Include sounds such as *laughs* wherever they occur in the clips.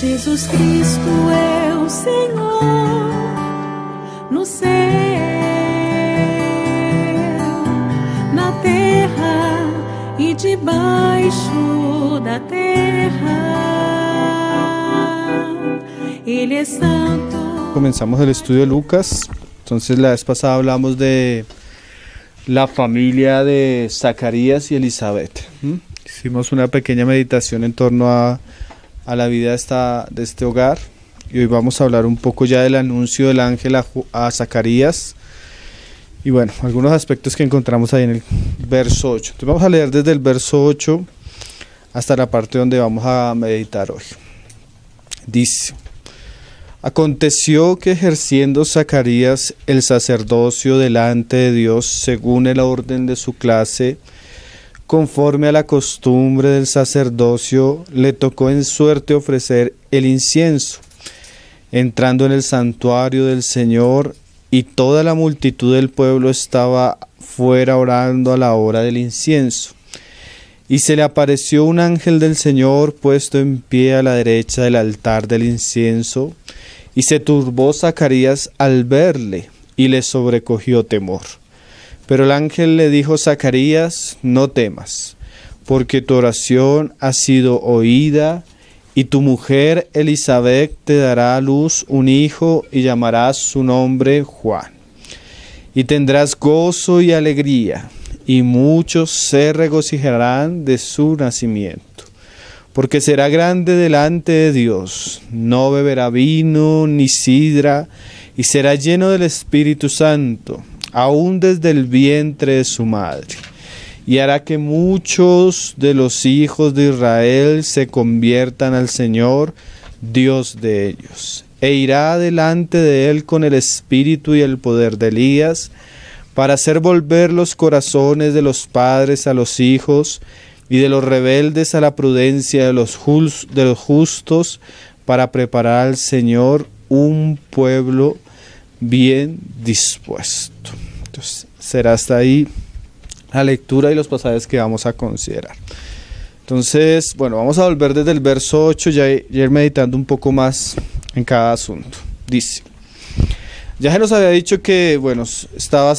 Jesus Cristo é Senhor no céu, na terra e santo. Comenzamos el estudio de Lucas. Entonces la vez pasada hablamos de la familia de Zacarías y Elizabeth. Hicimos una pequeña meditación en torno a a la vida de, de este hogar. Y hoy vamos a hablar un poco ya del anuncio del ángel a, a Zacarías. Y bueno, algunos aspectos que encontramos ahí en el verso 8. Entonces vamos a leer desde el verso 8 hasta la parte donde vamos a meditar hoy. Dice, aconteció que ejerciendo Zacarías el sacerdocio delante de Dios según el orden de su clase, conforme a la costumbre del sacerdocio, le tocó en suerte ofrecer el incienso. Entrando en el santuario del Señor, y toda la multitud del pueblo estaba fuera orando a la hora del incienso. Y se le apareció un ángel del Señor puesto en pie a la derecha del altar del incienso, y se turbó Zacarías al verle, y le sobrecogió temor. Pero el ángel le dijo, Zacarías, no temas, porque tu oración ha sido oída, y tu mujer Elizabeth te dará a luz un hijo y llamarás su nombre Juan. Y tendrás gozo y alegría, y muchos se regocijarán de su nacimiento, porque será grande delante de Dios, no beberá vino ni sidra, y será lleno del Espíritu Santo aún desde el vientre de su madre, y hará que muchos de los hijos de Israel se conviertan al Señor, Dios de ellos, e irá delante de él con el espíritu y el poder de Elías, para hacer volver los corazones de los padres a los hijos, y de los rebeldes a la prudencia de los, de los justos, para preparar al Señor un pueblo bien dispuesto. Entonces Será hasta ahí la lectura y los pasajes que vamos a considerar. Entonces, bueno, vamos a volver desde el verso 8 ya, ir meditando un poco más en cada asunto. Dice, ya se nos había dicho que, bueno, estaba,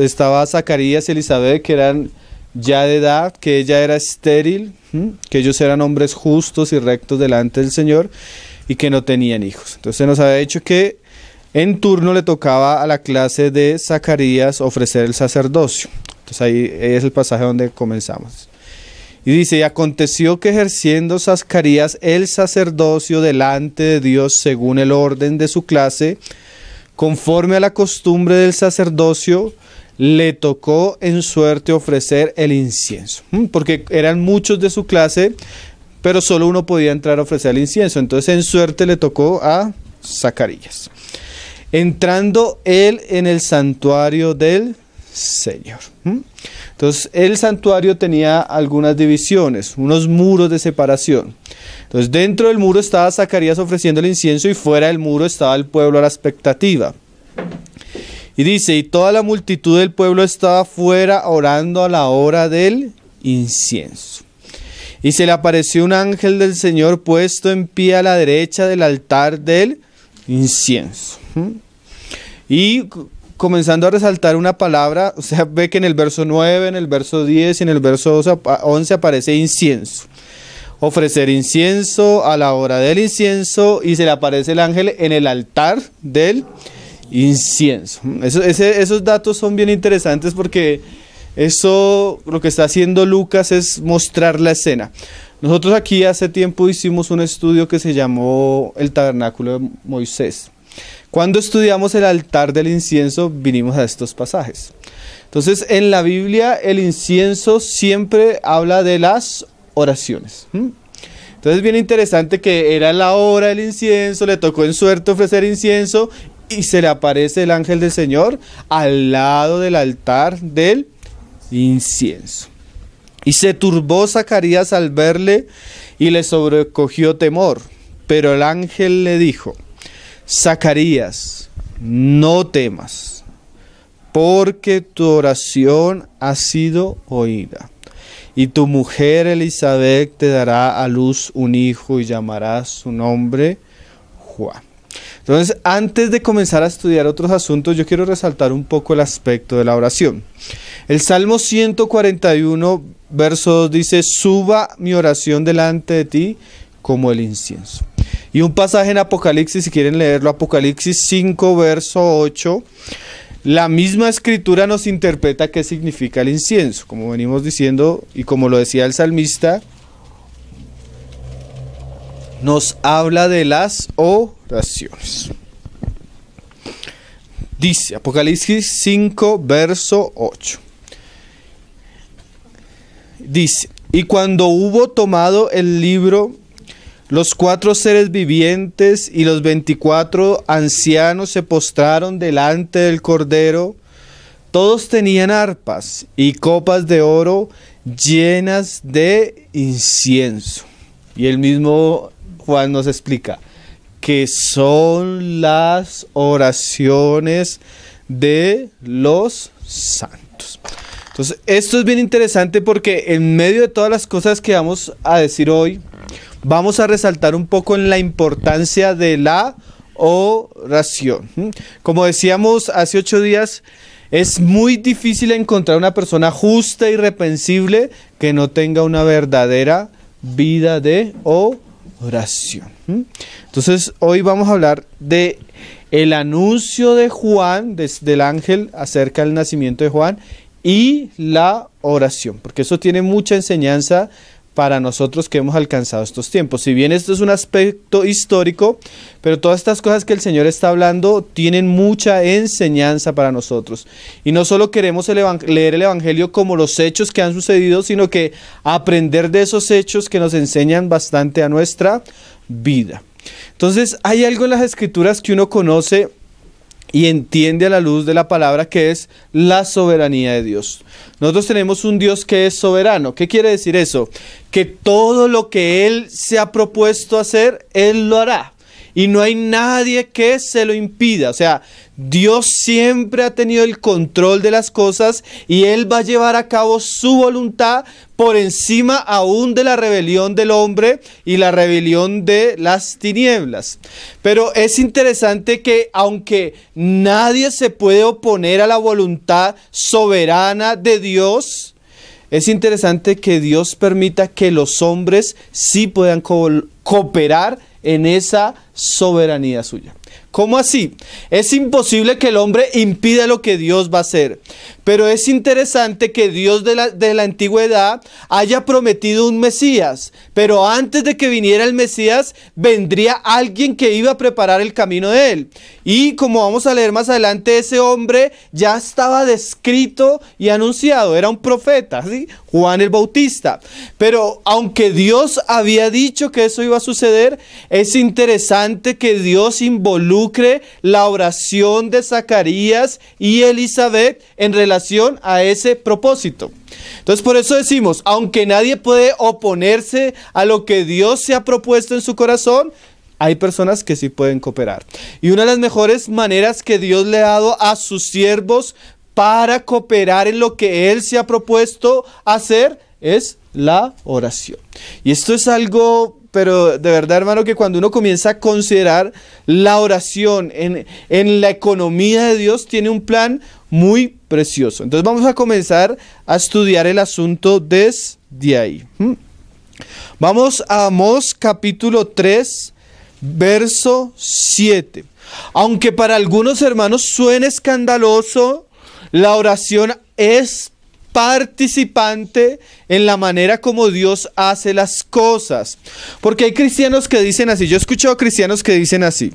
estaba Zacarías y Elizabeth, que eran ya de edad, que ella era estéril, que ellos eran hombres justos y rectos delante del Señor y que no tenían hijos. Entonces se nos había dicho que en turno le tocaba a la clase de Zacarías ofrecer el sacerdocio. Entonces ahí es el pasaje donde comenzamos. Y dice, y aconteció que ejerciendo Zacarías el sacerdocio delante de Dios según el orden de su clase, conforme a la costumbre del sacerdocio, le tocó en suerte ofrecer el incienso, mm, porque eran muchos de su clase, pero solo uno podía entrar a ofrecer el incienso. Entonces en suerte le tocó a Zacarías entrando él en el santuario del Señor. Entonces, el santuario tenía algunas divisiones, unos muros de separación. Entonces, dentro del muro estaba Zacarías ofreciendo el incienso y fuera del muro estaba el pueblo a la expectativa. Y dice, y toda la multitud del pueblo estaba fuera orando a la hora del incienso. Y se le apareció un ángel del Señor puesto en pie a la derecha del altar del incienso. Y comenzando a resaltar una palabra, o ve que en el verso 9, en el verso 10 y en el verso 11 aparece incienso. Ofrecer incienso a la hora del incienso y se le aparece el ángel en el altar del incienso. esos datos son bien interesantes porque eso lo que está haciendo Lucas es mostrar la escena. Nosotros aquí hace tiempo hicimos un estudio que se llamó El Tabernáculo de Moisés. Cuando estudiamos el altar del incienso, vinimos a estos pasajes. Entonces, en la Biblia el incienso siempre habla de las oraciones. Entonces, bien interesante que era la hora del incienso, le tocó en suerte ofrecer incienso y se le aparece el ángel del Señor al lado del altar del incienso. Y se turbó Zacarías al verle y le sobrecogió temor, pero el ángel le dijo, Zacarías, no temas, porque tu oración ha sido oída. Y tu mujer Elizabeth te dará a luz un hijo y llamarás su nombre Juan. Entonces, antes de comenzar a estudiar otros asuntos, yo quiero resaltar un poco el aspecto de la oración. El Salmo 141, verso 2 dice, suba mi oración delante de ti como el incienso. Y un pasaje en Apocalipsis, si quieren leerlo, Apocalipsis 5, verso 8. La misma escritura nos interpreta qué significa el incienso, como venimos diciendo y como lo decía el salmista, nos habla de las oraciones. Dice Apocalipsis 5, verso 8. Dice, y cuando hubo tomado el libro, los cuatro seres vivientes y los veinticuatro ancianos se postraron delante del Cordero. Todos tenían arpas y copas de oro llenas de incienso. Y el mismo Juan nos explica que son las oraciones de los santos. Entonces, esto es bien interesante porque en medio de todas las cosas que vamos a decir hoy, vamos a resaltar un poco en la importancia de la oración. Como decíamos hace ocho días, es muy difícil encontrar una persona justa y reprensible que no tenga una verdadera vida de oración. Entonces, hoy vamos a hablar de el anuncio de Juan, desde el ángel acerca del nacimiento de Juan y la oración, porque eso tiene mucha enseñanza para nosotros que hemos alcanzado estos tiempos. Si bien esto es un aspecto histórico, pero todas estas cosas que el Señor está hablando tienen mucha enseñanza para nosotros. Y no solo queremos leer el Evangelio como los hechos que han sucedido, sino que aprender de esos hechos que nos enseñan bastante a nuestra vida. Entonces, hay algo en las escrituras que uno conoce y entiende a la luz de la palabra que es la soberanía de Dios. Nosotros tenemos un Dios que es soberano. ¿Qué quiere decir eso? Que todo lo que Él se ha propuesto hacer, Él lo hará y no hay nadie que se lo impida. O sea, Dios siempre ha tenido el control de las cosas y Él va a llevar a cabo su voluntad por encima aún de la rebelión del hombre y la rebelión de las tinieblas. Pero es interesante que aunque nadie se puede oponer a la voluntad soberana de Dios, es interesante que Dios permita que los hombres sí puedan cooperar en esa soberanía suya. ¿Cómo así? Es imposible que el hombre impida lo que Dios va a hacer. Pero es interesante que Dios de la, antigüedad haya prometido un Mesías. Pero antes de que viniera el Mesías, vendría alguien que iba a preparar el camino de él. Y como vamos a leer más adelante, ese hombre ya estaba descrito y anunciado. Era un profeta, Juan el Bautista. Pero aunque Dios había dicho que eso iba a suceder, es interesante que Dios involucre la oración de Zacarías y Elizabeth en relación a ese propósito. Entonces por eso decimos, aunque nadie puede oponerse a lo que Dios se ha propuesto en su corazón, hay personas que sí pueden cooperar. Y una de las mejores maneras que Dios le ha dado a sus siervos para cooperar en lo que Él se ha propuesto hacer es la oración. Y esto es algo pero de verdad, hermano, que cuando uno comienza a considerar la oración en, la economía de Dios, tiene un plan muy precioso. Entonces vamos a comenzar a estudiar el asunto desde ahí. ¿Mm? Vamos a Mos capítulo 3, verso 7. Aunque para algunos hermanos suene escandaloso, la oración es participante en la manera como Dios hace las cosas. Porque hay cristianos que dicen así, yo he escuchado cristianos que dicen así,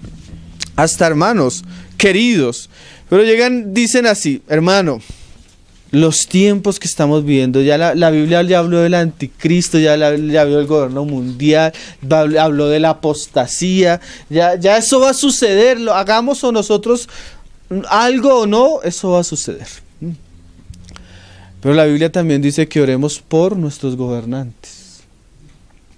hasta hermanos, queridos, pero llegan, dicen así, hermano, los tiempos que estamos viviendo, ya la, Biblia ya habló del anticristo, ya, habló del gobierno mundial, habló de la apostasía, ya, ya eso va a suceder, lo hagamos o nosotros algo o no, eso va a suceder. Pero la Biblia también dice que oremos por nuestros gobernantes.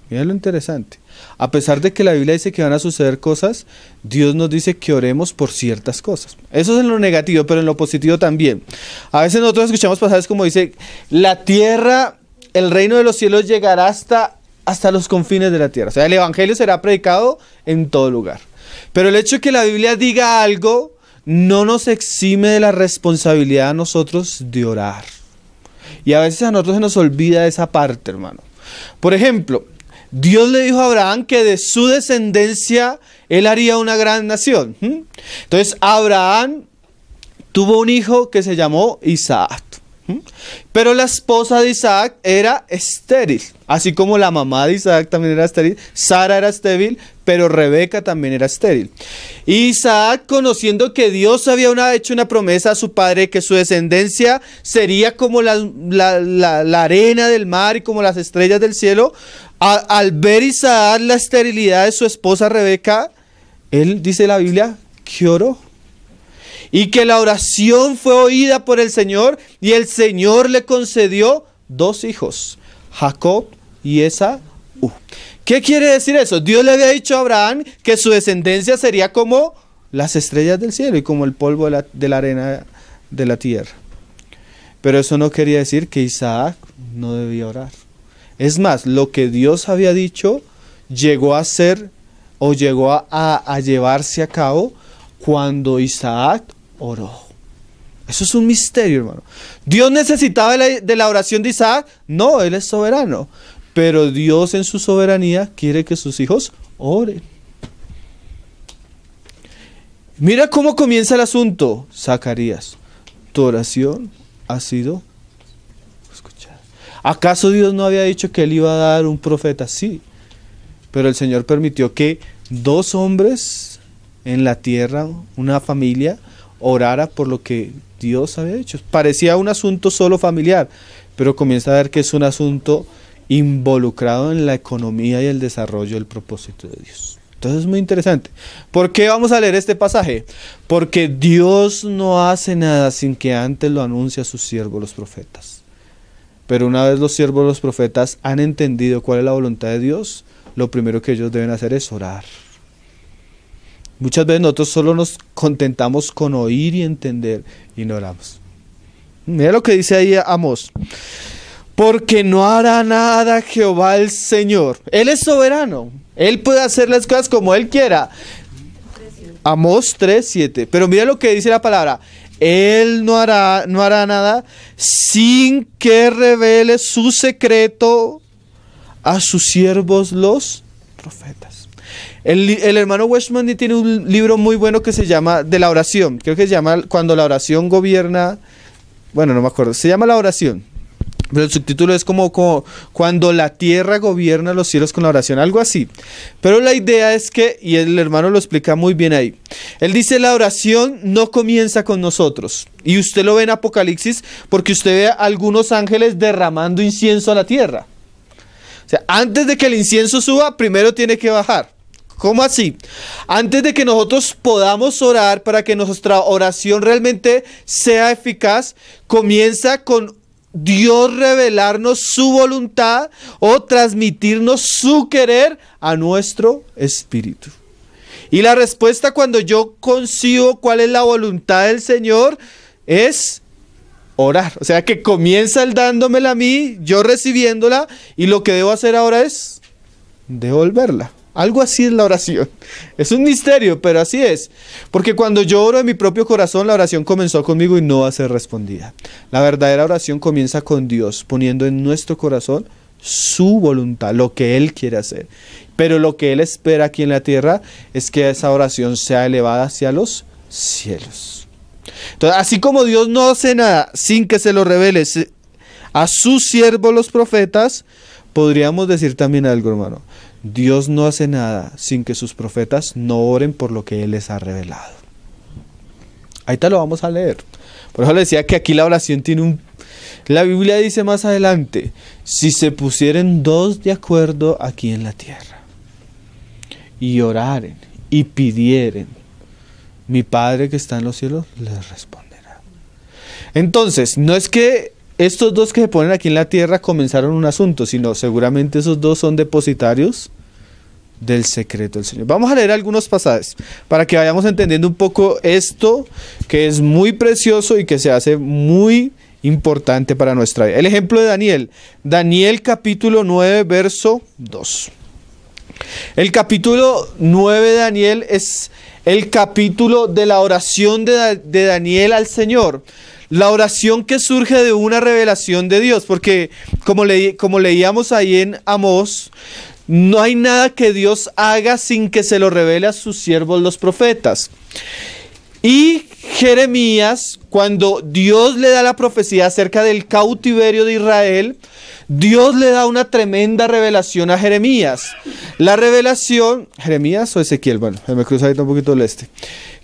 Mira lo interesante. A pesar de que la Biblia dice que van a suceder cosas, Dios nos dice que oremos por ciertas cosas. Eso es en lo negativo, pero en lo positivo también. A veces nosotros escuchamos pasajes como dice, la tierra, el reino de los cielos llegará hasta, hasta los confines de la tierra. O sea, el Evangelio será predicado en todo lugar. Pero el hecho de que la Biblia diga algo no nos exime de la responsabilidad a nosotros de orar. Y a veces a nosotros se nos olvida esa parte, hermano. Por ejemplo, Dios le dijo a Abraham que de su descendencia él haría una gran nación. Entonces, Abraham tuvo un hijo que se llamó Isaac. Pero la esposa de Isaac era estéril, así como la mamá de Isaac también era estéril, Sara era estéril, pero Rebeca también era estéril. Isaac, conociendo que Dios había una, hecho una promesa a su padre que su descendencia sería como la, arena del mar y como las estrellas del cielo, al ver Isaac la esterilidad de su esposa Rebeca, él dice la Biblia que oró y que la oración fue oída por el Señor y el Señor le concedió dos hijos, Jacob y Esaú. ¿Qué quiere decir eso? Dios le había dicho a Abraham que su descendencia sería como las estrellas del cielo y como el polvo de la, arena de la tierra. Pero eso no quería decir que Isaac no debía orar. Es más, lo que Dios había dicho llegó a ser o llegó a llevarse a cabo cuando Isaac Oro, Eso es un misterio, hermano. ¿Dios necesitaba de la, oración de Isaac? No, Él es soberano. Pero Dios en su soberanía quiere que sus hijos oren. Mira cómo comienza el asunto, Zacarías. Tu oración ha sido escuchada. ¿Acaso Dios no había dicho que él iba a dar un profeta? Sí. Pero el Señor permitió que dos hombres en la tierra, una familia, orara por lo que Dios había hecho. Parecía un asunto solo familiar, pero comienza a ver que es un asunto involucrado en la economía y el desarrollo del propósito de Dios. Entonces es muy interesante. ¿Por qué vamos a leer este pasaje? Porque Dios no hace nada sin que antes lo anuncie a sus siervos los profetas. Pero una vez los siervos los profetas han entendido cuál es la voluntad de Dios, lo primero que ellos deben hacer es orar. Muchas veces nosotros solo nos contentamos con oír y entender y no oramos. Mira lo que dice ahí Amos. Porque no hará nada Jehová el Señor. Él es soberano. Él puede hacer las cosas como Él quiera. Amos 3.7. Pero mira lo que dice la palabra. Él no hará, no hará nada sin que revele su secreto a sus siervos los profetas. El, hermano Westman tiene un libro muy bueno que se llama De la oración. Creo que se llama Cuando la oración gobierna. Bueno, no me acuerdo. Se llama La oración. Pero el subtítulo es como, como Cuando la tierra gobierna los cielos con la oración. Algo así. Pero la idea es que, y el hermano lo explica muy bien ahí. Él dice: La oración no comienza con nosotros. Y usted lo ve en Apocalipsis porque usted ve a algunos ángeles derramando incienso a la tierra. O sea, antes de que el incienso suba, primero tiene que bajar. ¿Cómo así? Antes de que nosotros podamos orar para que nuestra oración realmente sea eficaz, comienza con Dios revelarnos su voluntad o transmitirnos su querer a nuestro espíritu. Y la respuesta cuando yo concibo cuál es la voluntad del Señor es orar. O sea que comienza el dándomela a mí, yo recibiéndola, y lo que debo hacer ahora es devolverla. Algo así es la oración. *laughs* Es un misterio, pero así es. Porque cuando yo oro en mi propio corazón, la oración comenzó conmigo y no va a ser respondida. La verdadera oración comienza con Dios, poniendo en nuestro corazón su voluntad, lo que Él quiere hacer. Pero lo que Él espera aquí en la tierra es que esa oración sea elevada hacia los cielos. Entonces, así como Dios no hace nada sin que se lo revele a sus siervos los profetas, podríamos decir también algo, hermano. Dios no hace nada sin que sus profetas no oren por lo que Él les ha revelado. Ahí te lo vamos a leer. Por eso le decía que aquí la oración tiene un... La Biblia dice más adelante, si se pusieren dos de acuerdo aquí en la tierra y oraren y pidieren, mi Padre que está en los cielos les responderá. Entonces, no es que estos dos que se ponen aquí en la tierra comenzaron un asunto, sino seguramente esos dos son depositarios del secreto del Señor. Vamos a leer algunos pasajes para que vayamos entendiendo un poco esto que es muy precioso y que se hace muy importante para nuestra vida. El ejemplo de Daniel, Daniel capítulo 9, verso 2. El capítulo 9 de Daniel es el capítulo de la oración de, de Daniel al Señor. La oración que surge de una revelación de Dios, porque como, leíamos ahí en Amós, no hay nada que Dios haga sin que se lo revele a sus siervos los profetas. Y Jeremías, cuando Dios le da la profecía acerca del cautiverio de Israel, Dios le da una tremenda revelación a Jeremías. La revelación, Jeremías o Ezequiel, bueno, me cruza un poquito el este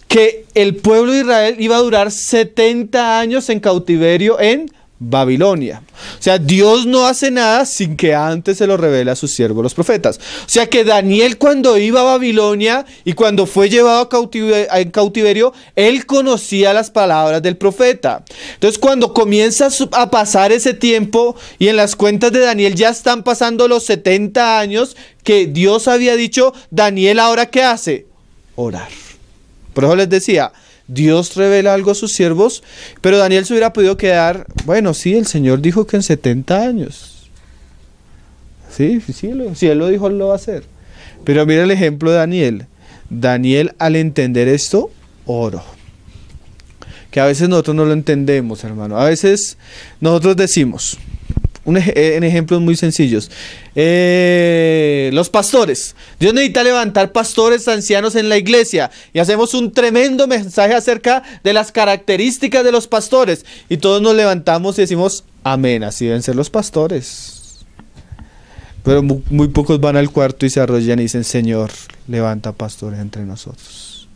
que el pueblo de Israel iba a durar 70 años en cautiverio en Babilonia. O sea, Dios no hace nada sin que antes se lo revele a sus siervos los profetas. O sea que Daniel cuando iba a Babilonia y cuando fue llevado a cautiverio, en cautiverio, él conocía las palabras del profeta. Entonces cuando comienza a pasar ese tiempo y en las cuentas de Daniel ya están pasando los 70 años que Dios había dicho, Daniel ahora qué hace? Orar. Por eso les decía, Dios revela algo a sus siervos, pero Daniel se hubiera podido quedar, bueno, sí, el Señor dijo que en 70 años. Sí, sí si Él lo dijo, Él lo va a hacer. Pero mira el ejemplo de Daniel. Daniel al entender esto, oro. Que a veces nosotros no lo entendemos, hermano. A veces nosotros decimos, un eh, en ejemplos muy sencillos. Eh, los pastores. Dios necesita levantar pastores ancianos en la iglesia. Y hacemos un tremendo mensaje acerca de las características de los pastores. Y todos nos levantamos y decimos, amén, así deben ser los pastores. Pero muy, pocos van al cuarto y se arrollan y dicen, Señor, levanta pastores entre nosotros.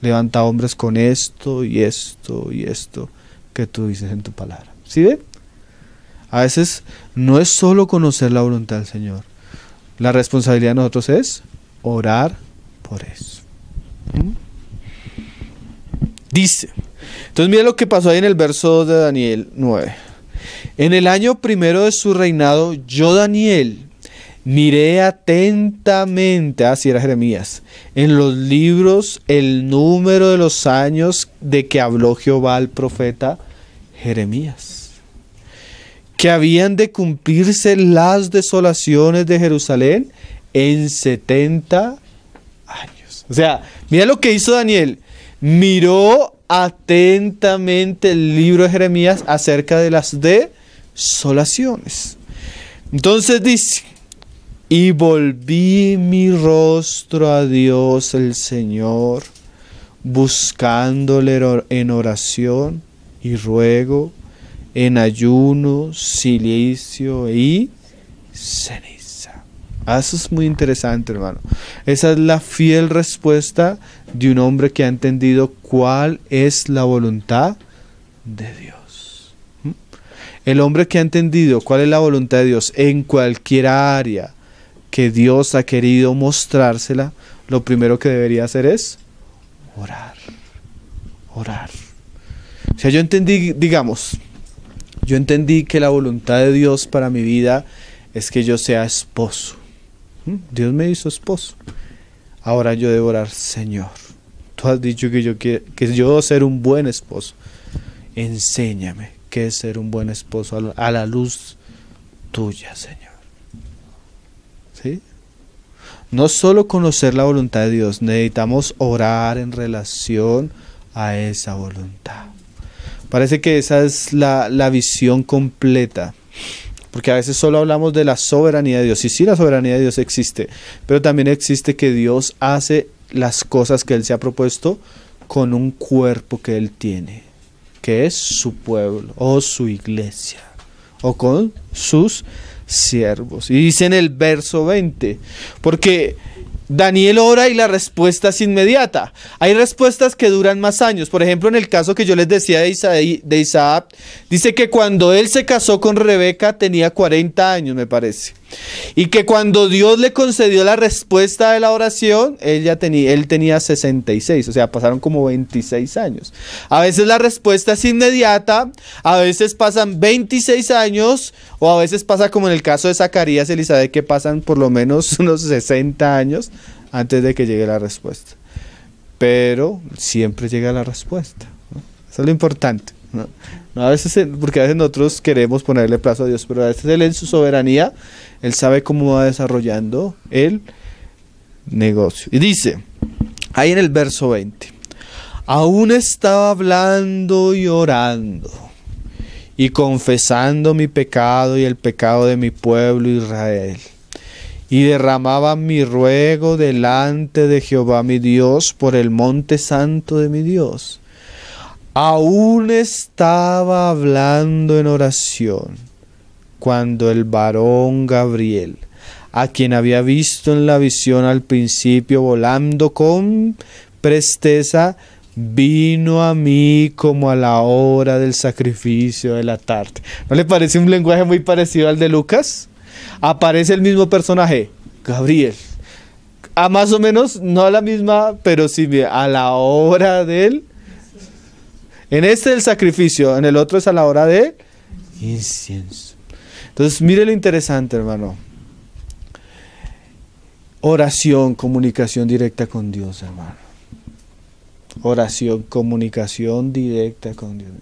Levanta hombres con esto y esto y esto que tú dices en tu palabra. ¿Sí ve? A veces no es solo conocer la voluntad del Señor. La responsabilidad de nosotros es orar por eso. ¿Mm? Dice. Entonces mira lo que pasó ahí en el verso de Daniel 9. En el año primero de su reinado, yo Daniel miré atentamente, así era Jeremías, en los libros el número de los años de que habló Jehová al profeta Jeremías que habían de cumplirse las desolaciones de Jerusalén en 70 años. O sea, mira lo que hizo Daniel. Miró atentamente el libro de Jeremías acerca de las desolaciones. Entonces dice, y volví mi rostro a Dios el Señor, buscándole en oración y ruego en ayuno, silicio y ceniza. Ah, eso es muy interesante, hermano. Esa es la fiel respuesta de un hombre que ha entendido cuál es la voluntad de Dios. ¿Mm? El hombre que ha entendido cuál es la voluntad de Dios en cualquier área que Dios ha querido mostrársela, lo primero que debería hacer es orar. Orar. O sea, yo entendí, digamos, yo entendí que la voluntad de Dios para mi vida es que yo sea esposo. ¿Mm? Dios me hizo esposo. Ahora yo debo orar, Señor. Tú has dicho que yo que yo debo ser un buen esposo. Enséñame qué es ser un buen esposo a la luz tuya, Señor. ¿Sí? No solo conocer la voluntad de Dios, necesitamos orar en relación a esa voluntad. Parece que esa es la, visión completa. Porque a veces solo hablamos de la soberanía de Dios. Y sí, la soberanía de Dios existe. Pero también existe que Dios hace las cosas que Él se ha propuesto con un cuerpo que Él tiene, que es su pueblo o su iglesia, o con sus siervos. Y dice en el verso 20, porque Daniel ora y la respuesta es inmediata. Hay respuestas que duran más años. Por ejemplo, en el caso que yo les decía de, Isaac, dice que cuando él se casó con Rebeca tenía 40 años, me parece. Y que cuando Dios le concedió la respuesta de la oración, él, ya tenía, él tenía 66, o sea, pasaron como 26 años. A veces la respuesta es inmediata, a veces pasan 26 años, o a veces pasa como en el caso de Zacarías y Elizabeth, que pasan por lo menos *laughs* unos 60 años antes de que llegue la respuesta. Pero siempre llega la respuesta. Eso es lo importante. ¿no? a veces, eh, porque a veces nosotros queremos ponerle plazo a Dios, pero a veces Él en su soberanía, Él sabe cómo va desarrollando el negocio. Y dice, ahí en el verso 20, aún estaba hablando y orando y confesando mi pecado y el pecado de mi pueblo Israel. Y derramaba mi ruego delante de Jehová mi Dios por el monte santo de mi Dios Aún estaba hablando en oración cuando el varón Gabriel, a quien había visto en la visión al principio volando con presteza, vino a mí como a la hora del sacrificio de la tarde. ¿No le parece un lenguaje muy parecido al de Lucas? Aparece el mismo personaje, Gabriel. A ah, más o menos, no a la misma, pero sí a la hora del en este el sacrificio, en el otro es a la hora de incienso. Entonces, mire lo interesante, hermano. Oración, comunicación directa con Dios, hermano. Oración, comunicación directa con Dios.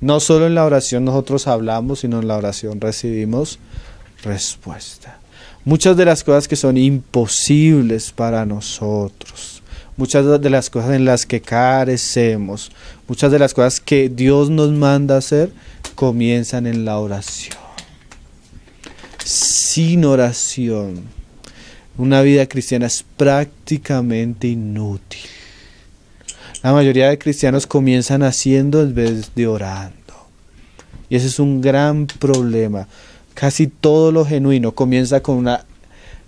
No solo en la oración nosotros hablamos, sino en la oración recibimos respuesta. Muchas de las cosas que son imposibles para nosotros muchas de las cosas en las que carecemos, muchas de las cosas que Dios nos manda hacer, comienzan en la oración. Sin oración, una vida cristiana es prácticamente inútil. La mayoría de cristianos comienzan haciendo en vez de orando. Y ese es un gran problema. Casi todo lo genuino comienza con una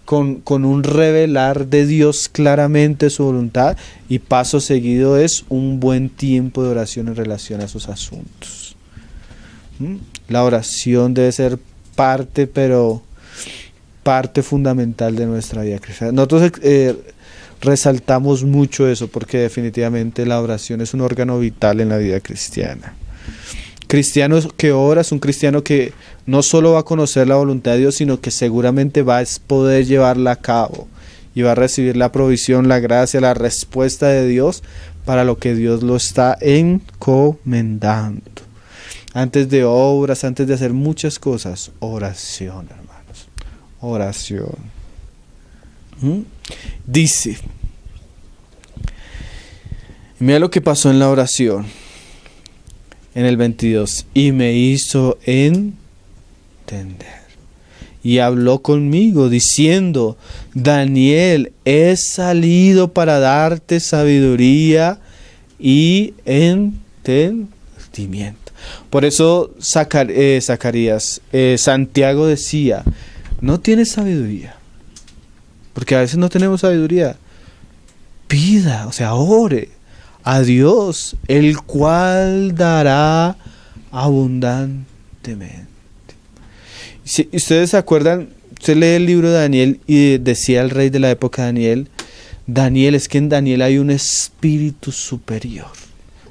con, un revelar de Dios claramente su voluntad y paso seguido es un buen tiempo de oración en relación a esos asuntos. ¿Mm? La oración debe ser parte, pero parte fundamental de nuestra vida cristiana. Nosotros eh, resaltamos mucho eso porque definitivamente la oración es un órgano vital en la vida cristiana. Cristiano que ora es un cristiano que no solo va a conocer la voluntad de Dios, sino que seguramente va a poder llevarla a cabo y va a recibir la provisión, la gracia, la respuesta de Dios para lo que Dios lo está encomendando. Antes de obras, antes de hacer muchas cosas, oración, hermanos. Oración. ¿Mm? Dice, mira lo que pasó en la oración en el 22. Y me hizo en y habló conmigo diciendo, Daniel, he salido para darte sabiduría y entendimiento. Por eso eh, Zacarías, eh, Santiago decía, no tienes sabiduría, porque a veces no tenemos sabiduría. Pida, o sea, ore a Dios, el cual dará abundantemente. Si ustedes se acuerdan, usted lee el libro de Daniel y decía el rey de la época Daniel, Daniel, es que en Daniel hay un espíritu superior,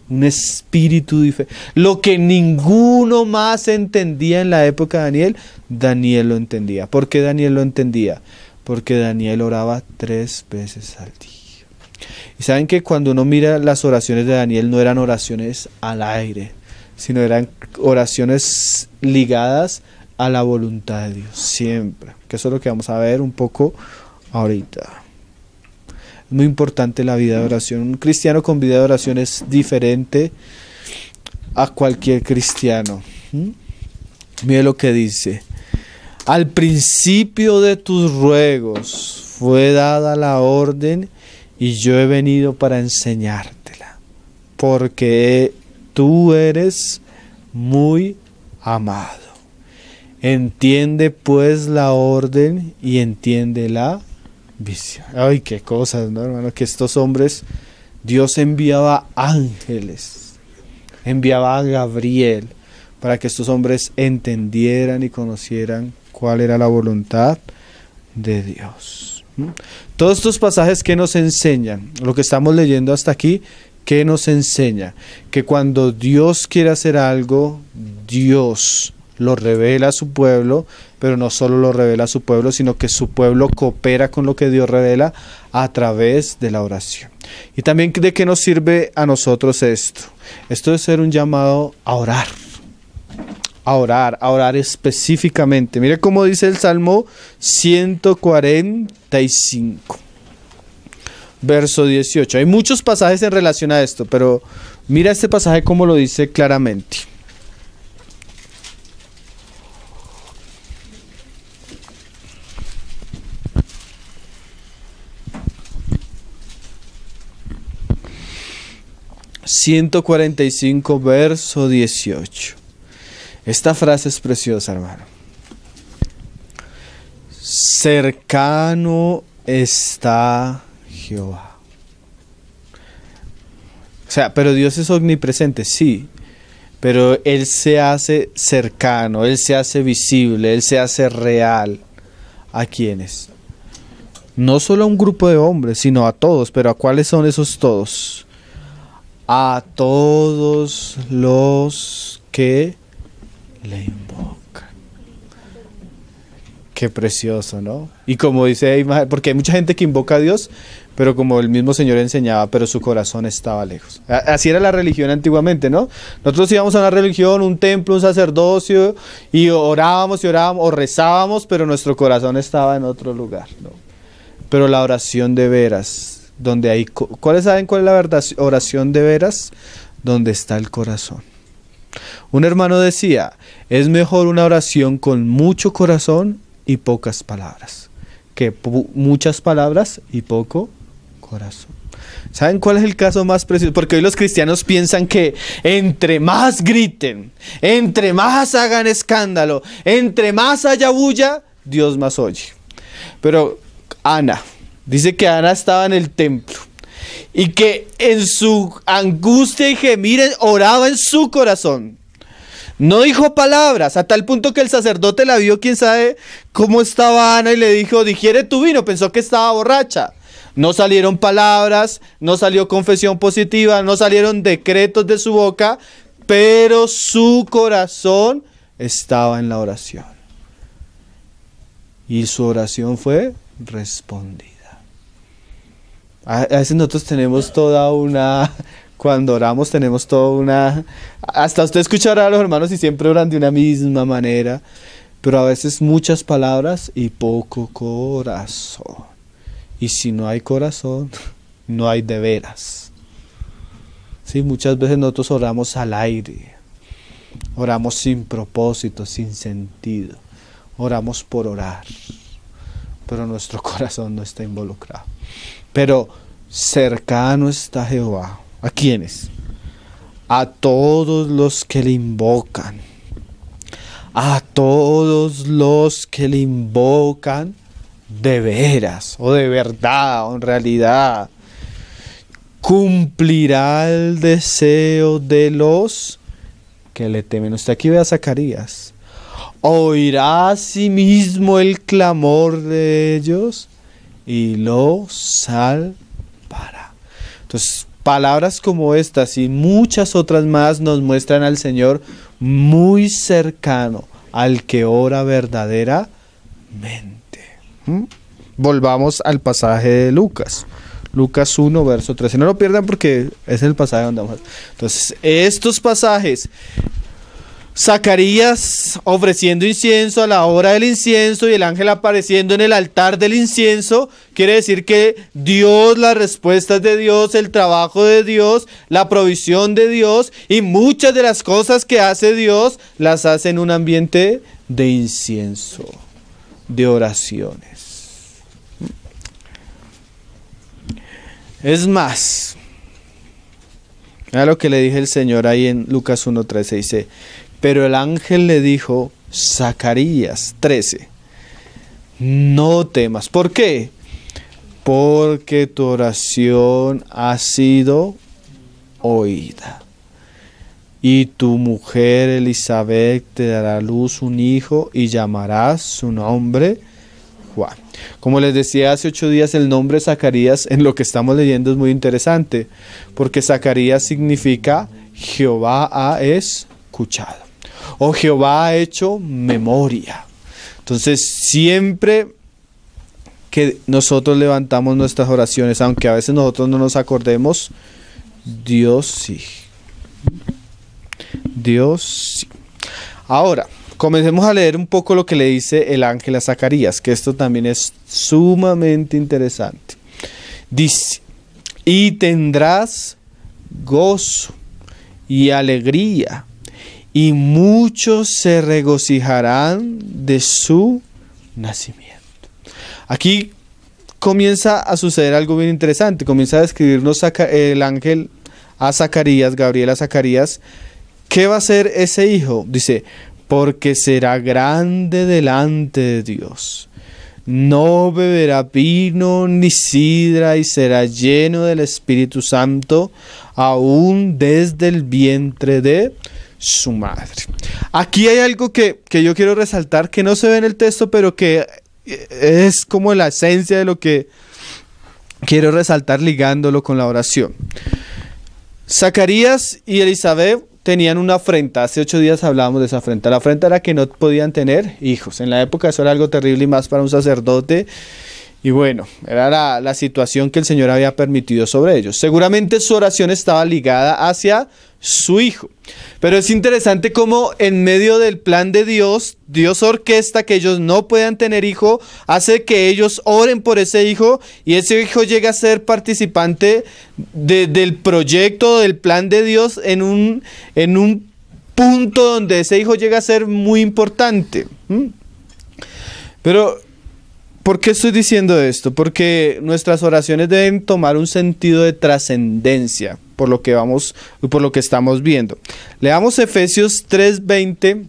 un espíritu diferente. Lo que ninguno más entendía en la época de Daniel, Daniel lo entendía. ¿Por qué Daniel lo entendía? Porque Daniel oraba tres veces al día. Y saben que cuando uno mira las oraciones de Daniel no eran oraciones al aire, sino eran oraciones ligadas a la voluntad de Dios, siempre. Que eso es lo que vamos a ver un poco ahorita. muy importante la vida de oración. Un cristiano con vida de oración es diferente a cualquier cristiano. ¿Mm? Mire lo que dice. Al principio de tus ruegos fue dada la orden y yo he venido para enseñártela, porque tú eres muy amado. Entiende pues la orden y entiende la visión. Ay, qué cosas, ¿no, hermano? Que estos hombres, Dios enviaba ángeles, enviaba a Gabriel para que estos hombres entendieran y conocieran cuál era la voluntad de Dios. Todos estos pasajes que nos enseñan, lo que estamos leyendo hasta aquí, que nos enseña que cuando Dios quiere hacer algo, Dios lo revela a su pueblo, pero no solo lo revela a su pueblo, sino que su pueblo coopera con lo que Dios revela a través de la oración. Y también de qué nos sirve a nosotros esto. Esto es ser un llamado a orar. A orar, a orar específicamente. Mire cómo dice el Salmo 145, verso 18. Hay muchos pasajes en relación a esto, pero mira este pasaje como lo dice claramente. 145, verso 18. Esta frase es preciosa, hermano. Cercano está Jehová. O sea, pero Dios es omnipresente, sí. Pero Él se hace cercano, Él se hace visible, Él se hace real. ¿A quienes No solo a un grupo de hombres, sino a todos. Pero ¿a cuáles son esos todos? a todos los que le invocan. Qué precioso, ¿no? Y como dice, porque hay mucha gente que invoca a Dios, pero como el mismo Señor enseñaba, pero su corazón estaba lejos. Así era la religión antiguamente, ¿no? Nosotros íbamos a una religión, un templo, un sacerdocio, y orábamos y orábamos, o rezábamos, pero nuestro corazón estaba en otro lugar, ¿no? Pero la oración de veras, hay cuáles saben cuál es la verdad oración de veras donde está el corazón. Un hermano decía, es mejor una oración con mucho corazón y pocas palabras, que muchas palabras y poco corazón. ¿Saben cuál es el caso más preciso? Porque hoy los cristianos piensan que entre más griten, entre más hagan escándalo, entre más haya bulla, Dios más oye. Pero Ana, Dice que Ana estaba en el templo y que en su angustia y gemir oraba en su corazón. No dijo palabras, a tal punto que el sacerdote la vio, quién sabe cómo estaba Ana, y le dijo, digiere tu vino, pensó que estaba borracha. No salieron palabras, no salió confesión positiva, no salieron decretos de su boca, pero su corazón estaba en la oración. Y su oración fue respondida. A, veces nosotros tenemos toda una, cuando oramos tenemos toda una, hasta usted escuchará a los hermanos y siempre oran de una misma manera, pero a veces muchas palabras y poco corazón. Y si no hay corazón, no hay de veras. Sí, muchas veces nosotros oramos al aire, oramos sin propósito, sin sentido, oramos por orar, pero nuestro *laughs* corazón no está involucrado. Pero cercano está Jehová. ¿A quiénes? A todos los que le invocan. A todos los que le invocan de veras o de verdad o en realidad. Cumplirá el deseo de los que le temen. Usted aquí ve a Zacarías. Oirá a sí mismo el clamor de ellos y lo salvará. Entonces, palabras como estas y muchas otras más nos muestran al Señor muy cercano al que ora verdaderamente. mente ¿Mm? Volvamos al pasaje de Lucas. Lucas 1, verso 13. No lo pierdan porque es el pasaje donde vamos. Entonces, estos pasajes Zacarías ofreciendo incienso a la hora del incienso y el ángel apareciendo en el altar del incienso, quiere decir que Dios, las respuestas de Dios, el trabajo de Dios, la provisión de Dios y muchas de las cosas que hace Dios las hace en un ambiente de incienso, de oraciones. Es más, mira lo que le dije el Señor ahí en Lucas 1.13, dice, pero el ángel le dijo, Zacarías 13, no temas. ¿Por qué? Porque tu oración ha sido oída. Y tu mujer Elizabeth te dará luz un hijo y llamarás su nombre Juan. Como les decía hace ocho días, el nombre Zacarías en lo que estamos leyendo es muy interesante, porque Zacarías significa Jehová ha escuchado oh Jehová ha hecho memoria. Entonces, siempre que nosotros levantamos nuestras oraciones, aunque a veces nosotros no nos acordemos, Dios sí. Dios sí. Ahora, comencemos a leer un poco lo que le dice el ángel a Zacarías, que esto también es sumamente interesante. Dice, y tendrás gozo y alegría y muchos se regocijarán de su nacimiento. Aquí comienza a suceder algo bien interesante, comienza a escribirnos el ángel a Zacarías, Gabriel a Zacarías, ¿qué va a hacer ese hijo? Dice, porque será grande delante de Dios. No beberá vino ni sidra y será lleno del Espíritu Santo aún desde el vientre de su madre. Aquí hay algo que, yo quiero resaltar que no se ve en el texto, pero que eh, es como la esencia de lo que quiero resaltar ligándolo con la oración. Zacarías y Elizabeth tenían una afrenta. Hace ocho días hablábamos de esa afrenta. La afrenta era que no podían tener hijos. En la época eso era algo terrible y más para un sacerdote. Y bueno, era la, la situación que el Señor había permitido sobre ellos. Seguramente su oración estaba ligada hacia su hijo. Pero es interesante cómo en medio del plan de Dios, Dios orquesta que ellos no puedan tener hijo, hace que ellos oren por ese hijo y ese hijo llega a ser participante del proyecto, del plan de Dios en un, en un punto donde ese hijo llega a ser muy importante. ¿Mm? Pero ¿Por qué estoy diciendo esto? Porque nuestras oraciones deben tomar un sentido de trascendencia, por lo que vamos, por lo que estamos viendo. Leamos Efesios 3:20,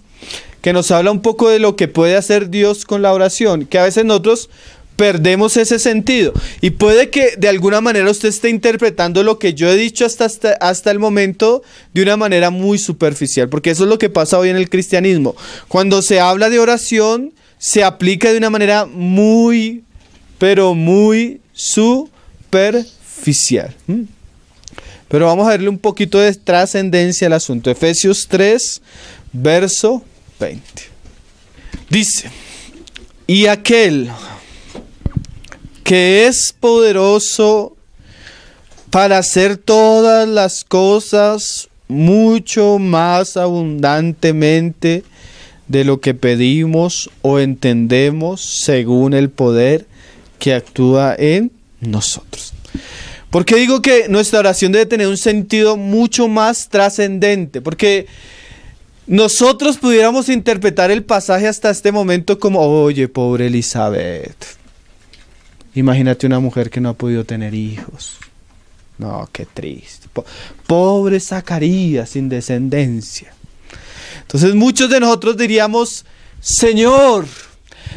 que nos habla un poco de lo que puede hacer Dios con la oración, que a veces nosotros perdemos ese sentido. Y puede que de alguna manera usted esté interpretando lo que yo he dicho hasta, hasta, el momento de una manera muy superficial, porque eso es lo que pasa hoy en el cristianismo. Cuando se habla de oración, se aplica de una manera muy, pero muy superficial. Mm. Pero vamos a darle un poquito de trascendencia al asunto. Efesios 3, verso 20. Dice, y aquel que es poderoso para hacer todas las cosas mucho más abundantemente de lo que pedimos o entendemos según el poder que actúa en nosotros. Porque digo que nuestra oración debe tener un sentido mucho más trascendente? Porque nosotros pudiéramos interpretar el pasaje hasta este momento como, oye, pobre Elizabeth. Imagínate una mujer que no ha podido tener hijos. No, qué triste. Pobre Zacarías sin descendencia. Entonces muchos de nosotros diríamos, Señor,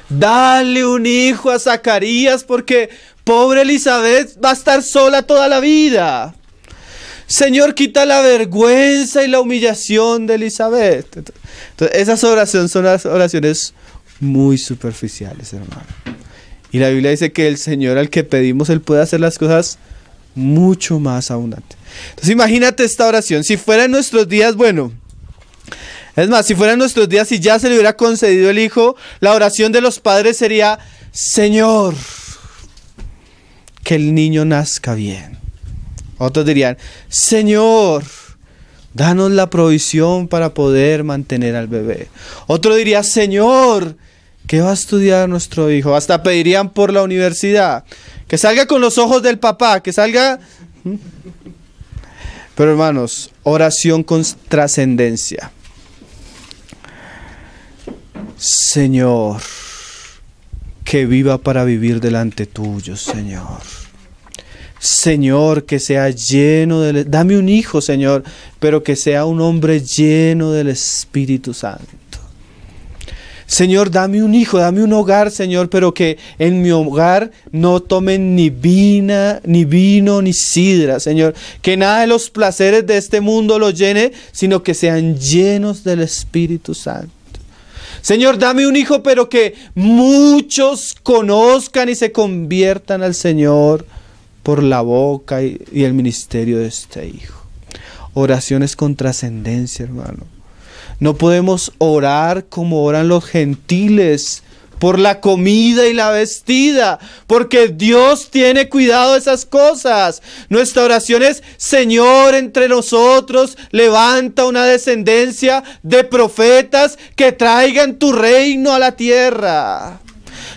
dale un hijo a Zacarías porque pobre Elizabeth va a estar sola toda la vida. Señor, quita la vergüenza y la humillación de Elizabeth. Entonces, esas oraciones son las oraciones muy superficiales, hermano. Y la Biblia dice que el Señor al que pedimos, Él puede hacer las cosas mucho más abundantes. Entonces imagínate esta oración. Si fuera en nuestros días, bueno, es más, si fueran nuestros días y ya se le hubiera concedido el hijo, la oración de los padres sería, Señor, que el niño nazca bien. Otros dirían, Señor, danos la provisión para poder mantener al bebé. Otro diría, Señor, que va a estudiar nuestro hijo. Hasta pedirían por la universidad, que salga con los ojos del papá, que salga... Pero hermanos, oración con trascendencia. Señor, que viva para vivir delante tuyo, Señor. Señor, que sea lleno del... Dame un hijo, Señor, pero que sea un hombre lleno del Espíritu Santo. Señor, dame un hijo, dame un hogar, Señor, pero que en mi hogar no tomen ni vina, ni vino, ni sidra, Señor. Que nada de los placeres de este mundo los llene, sino que sean llenos del Espíritu Santo. Señor, dame un hijo, pero que muchos conozcan y se conviertan al Señor por la boca y, el ministerio de este hijo. Oraciones con trascendencia, hermano. No podemos orar como oran los gentiles por la comida y la vestida, porque Dios tiene cuidado de esas cosas. Nuestra oración es, Señor, entre nosotros levanta una descendencia de profetas que traigan tu reino a la tierra.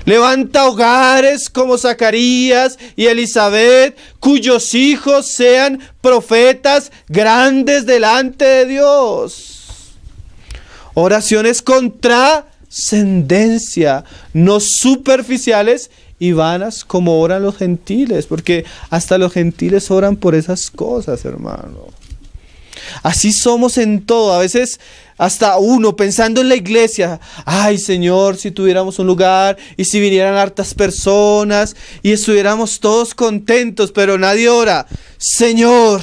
Levanta hogares como Zacarías y Elizabeth, cuyos hijos sean profetas grandes delante de Dios. Oraciones contra no superficiales y vanas como oran los gentiles, porque hasta los gentiles oran por esas cosas, hermano. Así somos en todo, a veces hasta uno pensando en la iglesia, ay Señor, si tuviéramos un lugar y si vinieran hartas personas y estuviéramos todos contentos, pero nadie ora, Señor,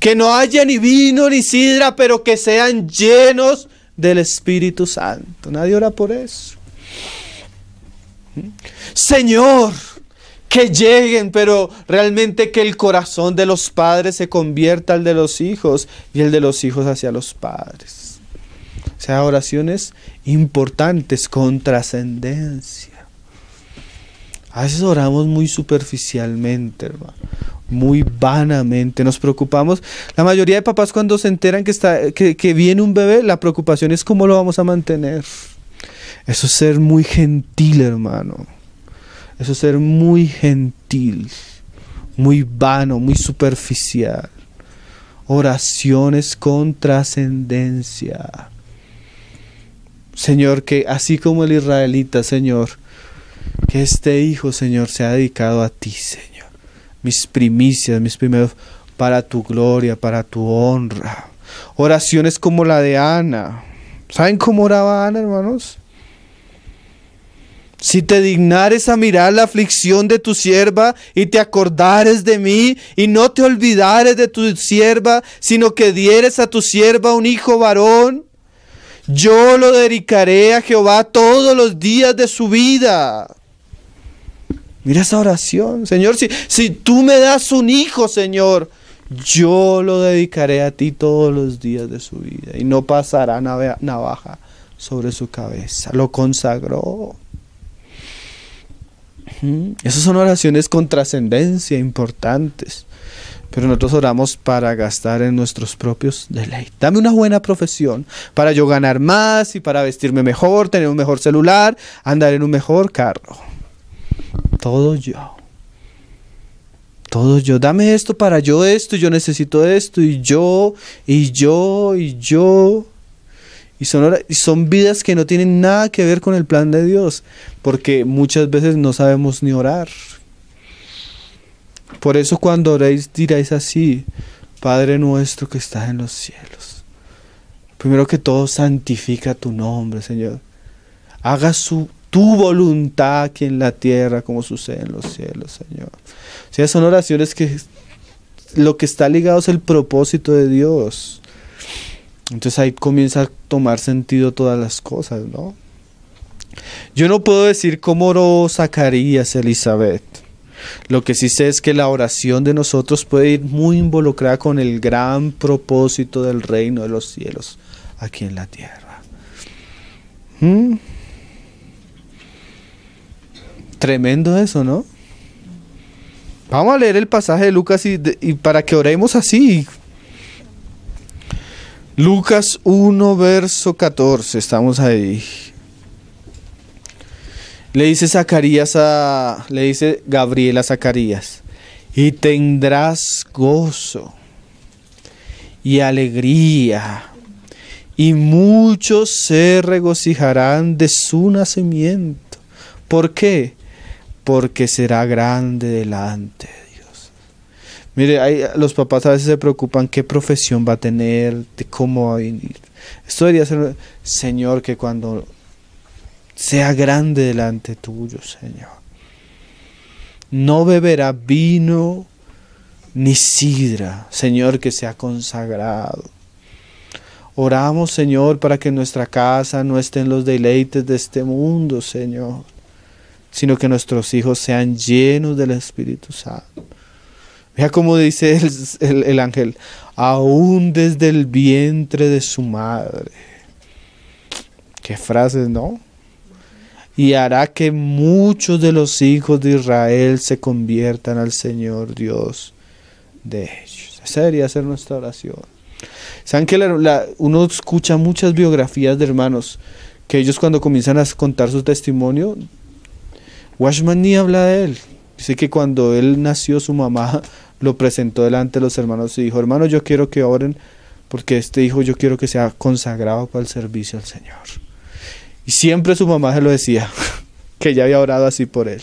que no haya ni vino ni sidra, pero que sean llenos del Espíritu Santo. Nadie ora por eso. Señor, que lleguen, pero realmente que el corazón de los padres se convierta al de los hijos y el de los hijos hacia los padres. O sea, oraciones importantes con trascendencia. A veces oramos muy superficialmente, hermano muy vanamente nos preocupamos. La mayoría de papás cuando se enteran que, está, que, viene un bebé, la preocupación es cómo lo vamos a mantener. Eso es ser muy gentil, hermano. Eso es ser muy gentil, muy vano, muy superficial. Oraciones con trascendencia. Señor, que así como el israelita, Señor, que este hijo, Señor, se ha dedicado a ti, Señor mis primicias, mis primeros, para tu gloria, para tu honra. Oraciones como la de Ana. ¿Saben cómo oraba Ana, hermanos? Si te dignares a mirar la aflicción de tu sierva y te acordares de mí y no te olvidares de tu sierva, sino que dieres a tu sierva un hijo varón, yo lo dedicaré a Jehová todos los días de su vida Mira esa oración, Señor. Si, si tú me das un hijo, Señor, yo lo dedicaré a ti todos los días de su vida y no pasará navaja sobre su cabeza. Lo consagró. Esas son oraciones con trascendencia importantes. Pero nosotros oramos para gastar en nuestros propios deleites. Dame una buena profesión para yo ganar más y para vestirme mejor, tener un mejor celular, andar en un mejor carro todo yo. Todo yo, dame esto para yo esto, yo necesito esto, y yo, y yo, y yo. Y son, y son vidas que no tienen nada que ver con el plan de Dios, porque muchas veces no sabemos ni orar. Por eso cuando oréis diréis así, Padre nuestro que estás en los cielos. Primero que todo, santifica tu nombre, Señor. Haga su tu voluntad aquí en la tierra como sucede en los cielos, Señor. O sea, son oraciones que lo que está ligado es el propósito de Dios. Entonces ahí comienza a tomar sentido todas las cosas, ¿no? Yo no puedo decir cómo oró Zacarías Elizabeth. Lo que sí sé es que la oración de nosotros puede ir muy involucrada con el gran propósito del reino de los cielos aquí en la tierra. ¿Mm? Tremendo eso, ¿no? Vamos a leer el pasaje de Lucas y, para que oremos así. Lucas 1, verso 14, estamos ahí. Le dice Zacarías a, le dice Gabriel a Zacarías, y tendrás gozo y alegría, y muchos se regocijarán de su nacimiento. ¿Por qué? porque será grande delante de Dios. Mire, los papás a veces se preocupan qué profesión va a tener, de cómo va a venir. Esto debería ser, Señor, que cuando sea grande delante tuyo, Señor. No beberá vino ni sidra, Señor, que sea consagrado. Oramos, Señor, para que nuestra casa no estén los deleites de este mundo, Señor sino que nuestros hijos sean llenos del Espíritu Santo. Vea cómo dice el, ángel, aún desde el vientre de su madre. Qué frases, ¿no? y hará que muchos de los hijos de Israel se conviertan al Señor Dios de ellos. Esa debería ser nuestra oración. Saben que uno escucha muchas biografías de hermanos que ellos cuando comienzan a contar su testimonio Washman ni habla de él. Dice que cuando él nació su mamá *laughs* lo presentó delante de los hermanos y dijo, hermano, yo quiero que oren porque este hijo yo quiero que sea consagrado para el servicio al Señor. Y siempre su mamá se lo decía, *laughs* que ella había orado así por él.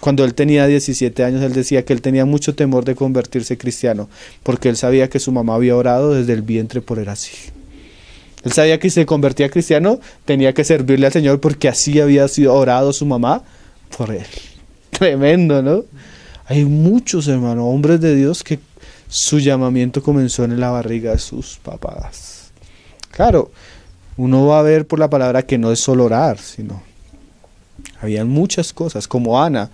Cuando él tenía 17 años, él decía que él tenía mucho temor de convertirse cristiano, porque él sabía que su mamá había orado desde el vientre por él así. Él sabía que si se convertía cristiano, tenía que servirle al Señor porque así había sido orado su mamá por él, *laughs* Tremendo, ¿no? Hay muchos hermanos, hombres de Dios, que su llamamiento comenzó en la barriga de sus papás. Claro, uno va a ver por la palabra que no es solo orar, sino había muchas cosas, como Ana.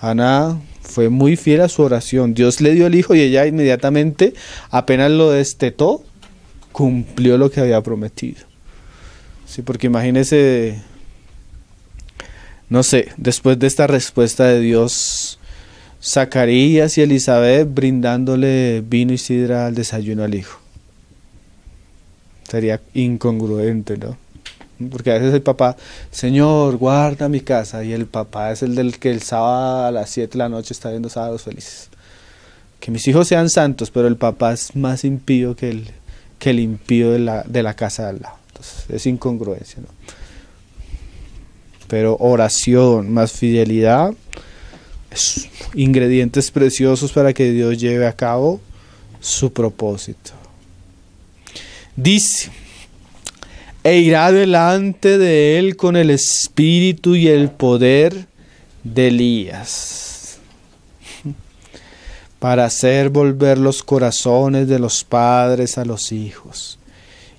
Ana fue muy fiel a su oración. Dios le dio el hijo y ella inmediatamente, apenas lo destetó, cumplió lo que había prometido. Sí, porque imagínese no sé, después de esta respuesta de Dios, Zacarías y Elizabeth brindándole vino y sidra al desayuno al hijo. Sería incongruente, ¿no? Porque a veces el papá, Señor, guarda mi casa. Y el papá es el del que el sábado a las 7 de la noche está viendo sábados felices. Que mis hijos sean santos, pero el papá es más impío que el, que el impío de la, de la casa de al lado. Entonces es incongruencia, ¿no? pero oración más fidelidad, ingredientes preciosos para que Dios lleve a cabo su propósito. Dice, e irá delante de él con el espíritu y el poder de Elías, para hacer volver los corazones de los padres a los hijos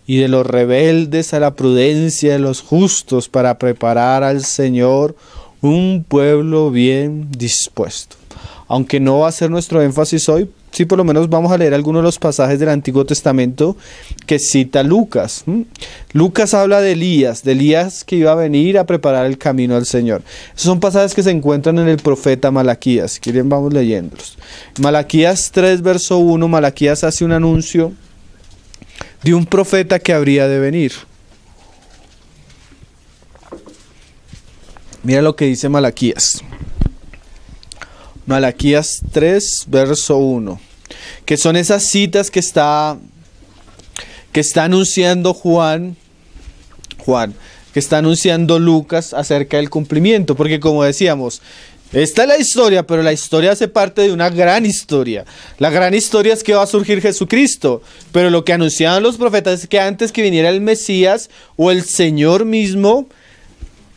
y de los rebeldes a la prudencia de los justos para preparar al Señor un pueblo bien dispuesto. Aunque no va a ser nuestro énfasis hoy, sí por lo menos vamos a leer algunos de los pasajes del Antiguo Testamento que cita Lucas. Lucas habla de Elías, de Elías que iba a venir a preparar el camino al Señor. Esos son pasajes que se encuentran en el profeta Malaquías. quieren vamos leyéndolos. Malaquías 3, verso 1, Malaquías hace un anuncio de un profeta que habría de venir. Mira lo que dice Malaquías. Malaquías 3, verso 1. Que son esas citas que está, que está anunciando Juan, Juan, que está anunciando Lucas acerca del cumplimiento. Porque como decíamos, esta es la historia, pero la historia hace parte de una gran historia. La gran historia es que va a surgir Jesucristo, pero lo que anunciaban los profetas es que antes que viniera el Mesías o el Señor mismo,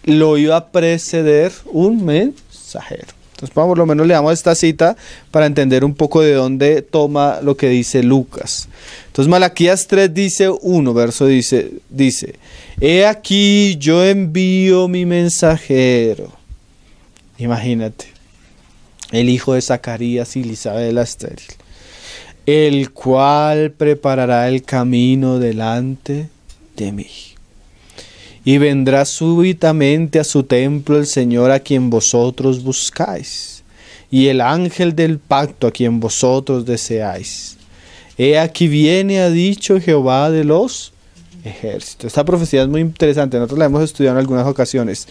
lo iba a preceder un mensajero. Entonces, por lo menos le damos esta cita para entender un poco de dónde toma lo que dice Lucas. Entonces, Malaquías 3 dice 1, verso dice, dice, He aquí yo envío mi mensajero Imagínate. El hijo de Zacarías y Elizabeth la estéril. El cual preparará el camino delante de mí. Y vendrá súbitamente a su templo el Señor a quien vosotros buscáis, y el ángel del pacto a quien vosotros deseáis. He aquí viene, ha dicho Jehová de los ejército. Esta profecía es muy interesante, nosotros la hemos estudiado en algunas ocasiones,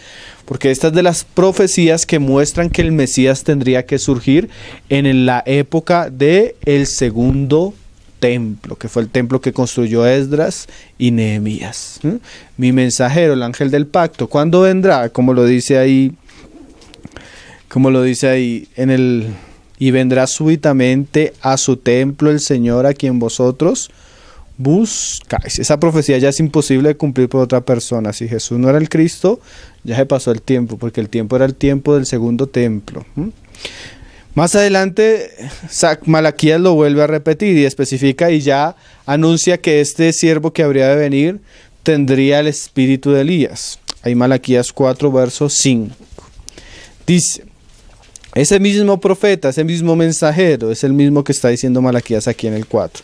porque esta es de las profecías que muestran que el Mesías tendría que surgir en la época del el segundo templo, que fue el templo que construyó Esdras y Nehemías. Mi mensajero, el ángel del pacto, ¿cuándo vendrá? Como lo dice ahí, como lo dice ahí en el... Y vendrá súbitamente a su templo el Señor a quien vosotros buscáis. Esa profecía ya es imposible de cumplir por otra persona. Si Jesús no era el Cristo, ya se pasó el tiempo, porque el tiempo era el tiempo del segundo templo. Más adelante, Malaquías lo vuelve a repetir y especifica y ya anuncia que este siervo que habría de venir tendría el espíritu de Elías. Ahí Malaquías 4, verso 5. Dice, ese mismo profeta, ese mismo mensajero, es el mismo que está diciendo Malaquías aquí en el 4.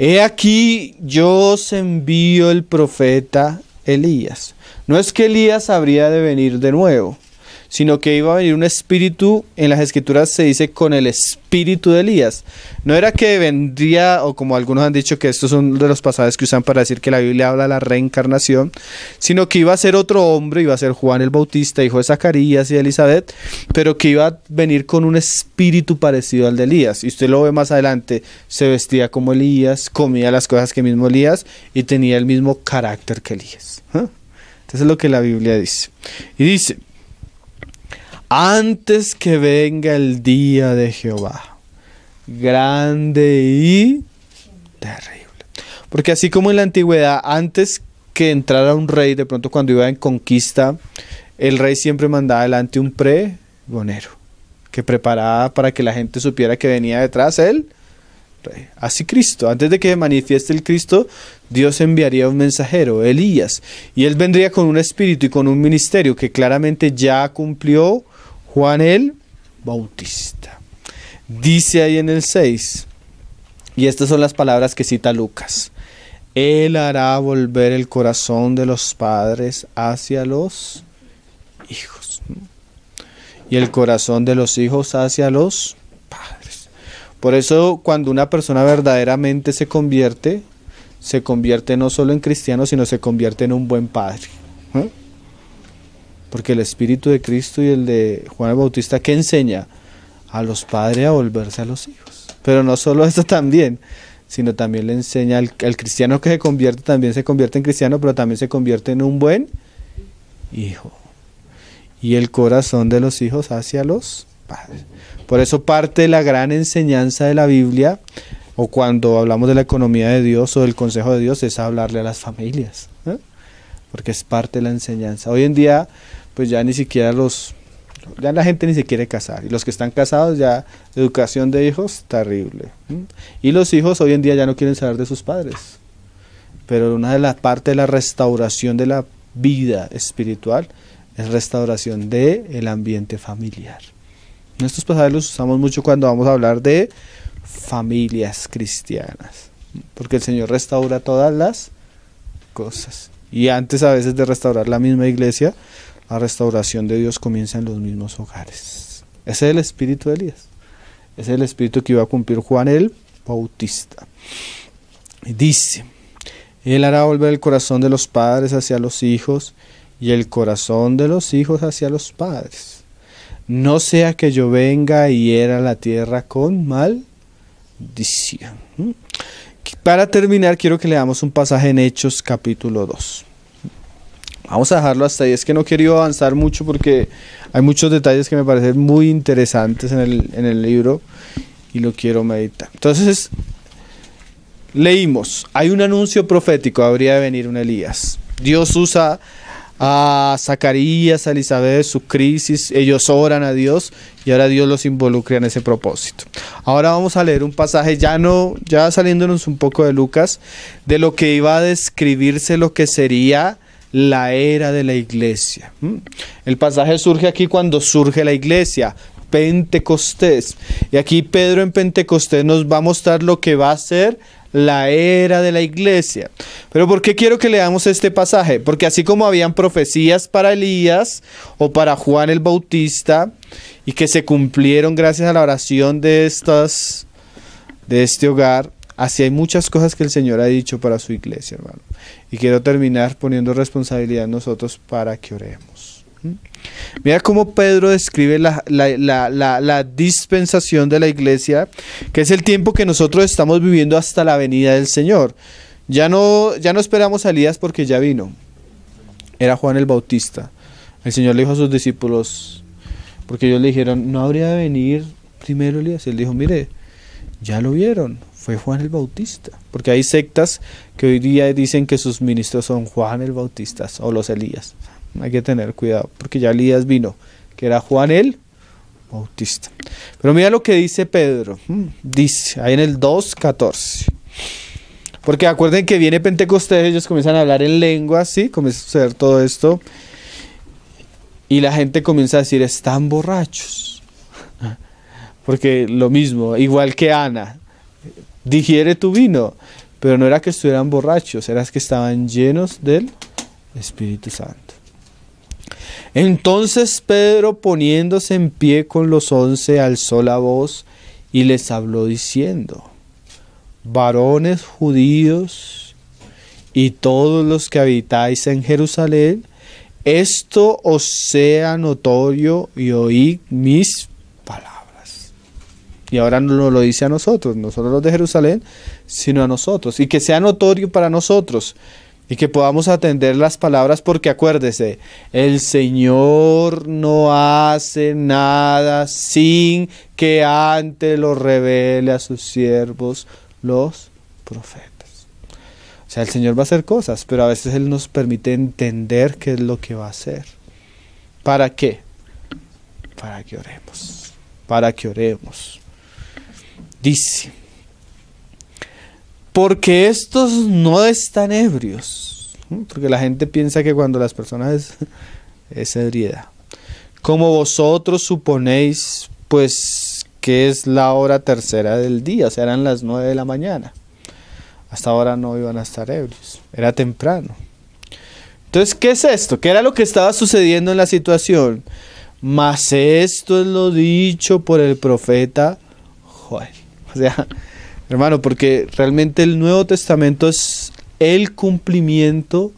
He aquí yo os envío el profeta Elías. No es que Elías habría de venir de nuevo, sino que iba a venir un espíritu, en las escrituras se dice con el espíritu de Elías. No era que vendría, o como algunos han dicho que estos son de los pasajes que usan para decir que la Biblia habla de la reencarnación, sino que iba a ser otro hombre, iba a ser Juan el Bautista, hijo de Zacarías y Elizabeth, pero que iba a venir con un espíritu parecido al de Elías. Y usted lo ve más adelante, se vestía como Elías, comía las cosas que mismo Elías y tenía el mismo carácter que Elías. ¿eh? Entonces es lo que la Biblia dice. Y dice, antes que venga el día de Jehová, grande y terrible. Porque así como en la antigüedad, antes que entrara un rey, de pronto cuando iba en conquista, el rey siempre mandaba adelante un pregonero que preparaba para que la gente supiera que venía detrás él. Rey. Así Cristo, antes de que se manifieste el Cristo, Dios enviaría un mensajero, Elías, y él vendría con un espíritu y con un ministerio que claramente ya cumplió Juan el Bautista. Dice ahí en el 6, y estas son las palabras que cita Lucas. Él hará volver el corazón de los padres hacia los hijos. Y el corazón de los hijos hacia los padres. Por eso cuando una persona verdaderamente se convierte, se convierte no solo en cristiano, sino se convierte en un buen padre. Porque el Espíritu de Cristo y el de Juan el Bautista, ¿qué enseña? A los padres a volverse a los hijos. Pero no solo eso también, sino también le enseña al, cristiano que se convierte, también se convierte en cristiano, pero también se convierte en un buen hijo. Y el corazón de los hijos hacia los padres. Por eso parte de la gran enseñanza de la Biblia, o cuando hablamos de la economía de Dios o del consejo de Dios, es hablarle a las familias. ¿eh? porque es parte de la enseñanza. Hoy en día pues ya ni siquiera los, ya la gente ni se quiere casar. Y los que están casados ya, educación de hijos, terrible. Y los hijos hoy en día ya no quieren saber de sus padres. Pero una de las partes de la restauración de la vida espiritual es restauración del el ambiente familiar. Estos pasajes los usamos mucho cuando vamos a hablar de familias cristianas, porque el Señor restaura todas las cosas. Y antes a veces de restaurar la misma iglesia, la restauración de Dios comienza en los mismos hogares. Ese es el espíritu de Elías. es el espíritu que iba a cumplir Juan el Bautista. dice, Él hará volver el corazón de los padres hacia los hijos y el corazón de los hijos hacia los padres. No sea que yo venga y era la tierra con maldición. ¿Mm? Para terminar, quiero que leamos un pasaje en Hechos capítulo 2 vamos a dejarlo hasta ahí. Es que no quiero avanzar mucho porque hay muchos detalles que me parecen muy interesantes en el, libro y lo quiero meditar. Entonces, leímos, hay un anuncio profético, habría de venir un Elías. Dios usa a Zacarías, a Elizabeth, su crisis, ellos oran a Dios y ahora Dios los involucra en ese propósito. Ahora vamos a leer un pasaje, ya no, ya saliéndonos un poco de Lucas, de lo que iba a describirse lo que sería la era de la iglesia. ¿Mm? El pasaje surge aquí cuando surge la iglesia, Pentecostés. Y aquí Pedro en Pentecostés nos va a mostrar lo que va a ser la era de la iglesia. Pero ¿por qué quiero que leamos este pasaje? Porque así como habían profecías para Elías o para Juan el Bautista y que se cumplieron gracias a la oración de estas de este hogar, así hay muchas cosas que el Señor ha dicho para su iglesia, hermano. Y quiero terminar poniendo responsabilidad en nosotros para que oremos. ¿Mm? Mira cómo Pedro describe la, dispensación de la iglesia, que es el tiempo que nosotros estamos viviendo hasta la venida del Señor. Ya no, ya no esperamos porque ya vino. Era Juan el Bautista. El Señor le dijo a sus discípulos, porque ellos le dijeron, no habría de venir primero Elías. Él dijo, mire, ya lo vieron, fue Juan el Bautista. Porque hay sectas que hoy día dicen que sus ministros son Juan el Bautista o los Elías. Hay que tener cuidado, porque ya Elías vino, que era Juan el Bautista. Pero mira lo que dice Pedro. Mm, dice, ahí en el 2.14. Porque acuerden que viene Pentecostés, ellos comienzan a hablar en lengua, ¿sí? Comienza a suceder todo esto. Y la gente comienza a decir, están borrachos. *laughs* Porque lo mismo, igual que Ana, digiere tu vino. Pero no era que estuvieran borrachos, era que estaban llenos del Espíritu Santo. Entonces Pedro poniéndose en pie con los once alzó la voz y les habló diciendo, varones judíos y todos los que habitáis en Jerusalén, esto os sea notorio y oíd mis y ahora no lo dice a nosotros, no solo los de Jerusalén, sino a nosotros. Y que sea notorio para nosotros y que podamos atender las palabras porque acuérdese, el Señor no hace nada sin que antes lo revele a sus siervos los profetas. O sea, el Señor va a hacer cosas, pero a veces Él nos permite entender qué es lo que va a hacer. ¿Para qué? Para que oremos. Para que oremos dice, porque estos no están ebrios, porque la gente piensa que cuando las personas *laughs* es, ebriedad, como vosotros suponéis, pues que es la hora tercera del día, o sea, eran las nueve de la mañana. Hasta ahora no iban a estar ebrios, era temprano. Entonces, ¿qué es esto? ¿Qué era lo que estaba sucediendo en la situación? Mas esto es lo dicho por el profeta o *laughs* sea, hermano, porque realmente el Nuevo Testamento es el cumplimiento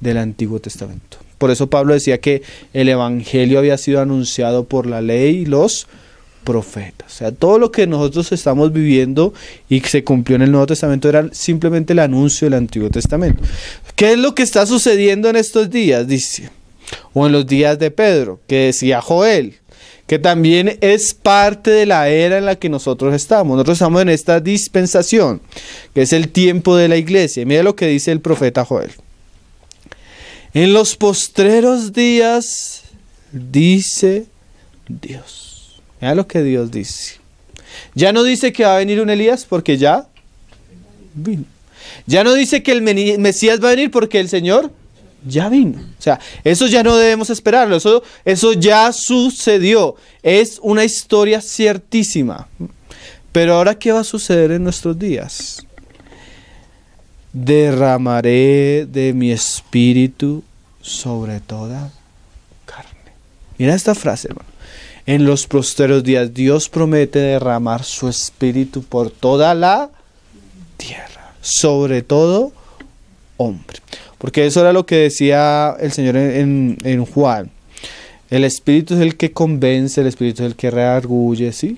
del Antiguo Testamento. Por eso Pablo decía que el Evangelio había sido anunciado por la ley y los profetas. O sea, todo lo que nosotros estamos viviendo y que se cumplió en el Nuevo Testamento era simplemente el anuncio del Antiguo Testamento. ¿Qué es lo que está sucediendo en estos días? Dice, o en los días de Pedro, que decía Joel, que también es parte de la era en la que nosotros estamos. Nosotros estamos en esta dispensación, que es el tiempo de la iglesia. Mira lo que dice el profeta Joel. En los postreros días, dice Dios. Mira lo que Dios dice. Ya no dice que va a venir un Elías porque ya vino. Ya no dice que el Mesías va a venir porque el Señor ya vino. O sea, eso ya no debemos esperarlo, eso, eso ya sucedió. Es una historia ciertísima. Pero ahora, ¿qué va a suceder en nuestros días? Derramaré de mi espíritu sobre toda carne. Mira esta frase, hermano. En los posteros días Dios promete derramar su espíritu por toda la tierra, sobre todo hombre. Porque eso era lo que decía el Señor en, Juan. El espíritu es el que convence, el espíritu es el que reargulle, ¿sí?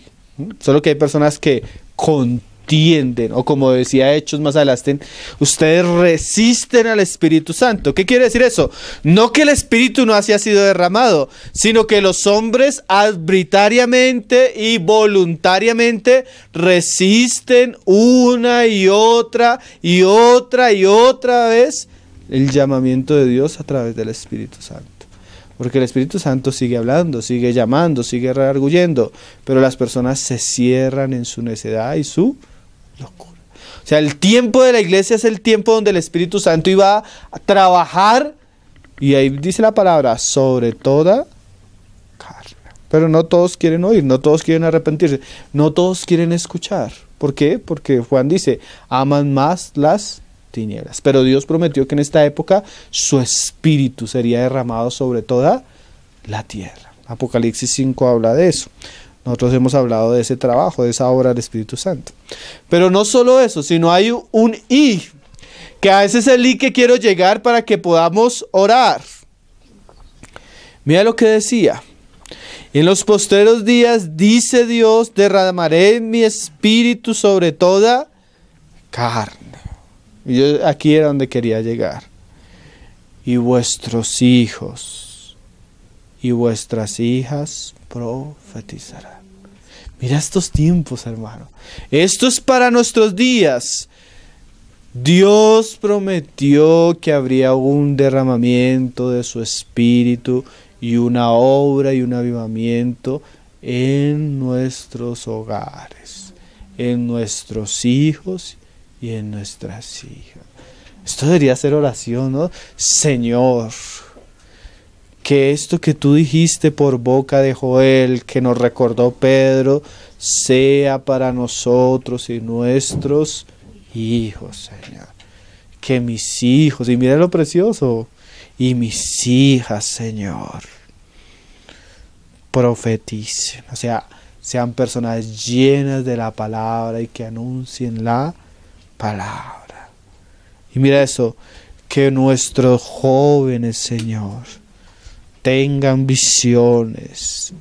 Solo que hay personas que contienden, o como decía Hechos más adelante, ustedes resisten al Espíritu Santo. ¿Qué quiere decir eso? No que el Espíritu no haya sido derramado, sino que los hombres arbitrariamente y voluntariamente resisten una y otra y otra y otra vez el llamamiento de Dios a través del Espíritu Santo. Porque el Espíritu Santo sigue hablando, sigue llamando, sigue rearguyendo, pero las personas se cierran en su necedad y su locura. O sea, el tiempo de la iglesia es el tiempo donde el Espíritu Santo iba a trabajar, y ahí dice la palabra, sobre toda Pero no todos quieren oír, no todos quieren arrepentirse, no todos quieren escuchar. ¿Por qué? Porque Juan dice, aman más las tinieblas. Pero Dios prometió que en esta época su espíritu sería derramado sobre toda la tierra. Apocalipsis 5 habla de eso. Nosotros hemos hablado de ese trabajo, de esa obra del Espíritu Santo. Pero no solo eso, sino hay un I, que a ese es el I que quiero llegar para que podamos orar. Mira lo que decía. En los posteros días, dice Dios, derramaré mi espíritu sobre toda carne aquí era donde quería llegar. Y vuestros hijos y vuestras hijas profetizarán. Mira estos tiempos, hermano. Esto es para nuestros días. Dios prometió que habría un derramamiento de su espíritu y una obra y un avivamiento en nuestros hogares, en nuestros hijos y en nuestras hijas. Esto debería ser oración, ¿no? Señor, que esto que tú dijiste por boca de Joel, que nos recordó Pedro, sea para nosotros y nuestros hijos, Señor. Que mis hijos, y mira lo precioso, y mis hijas, Señor, profeticen, o sea, sean personas llenas de la palabra y que anuncien la palabra. Y mira eso, que nuestros jóvenes, Señor, tengan visiones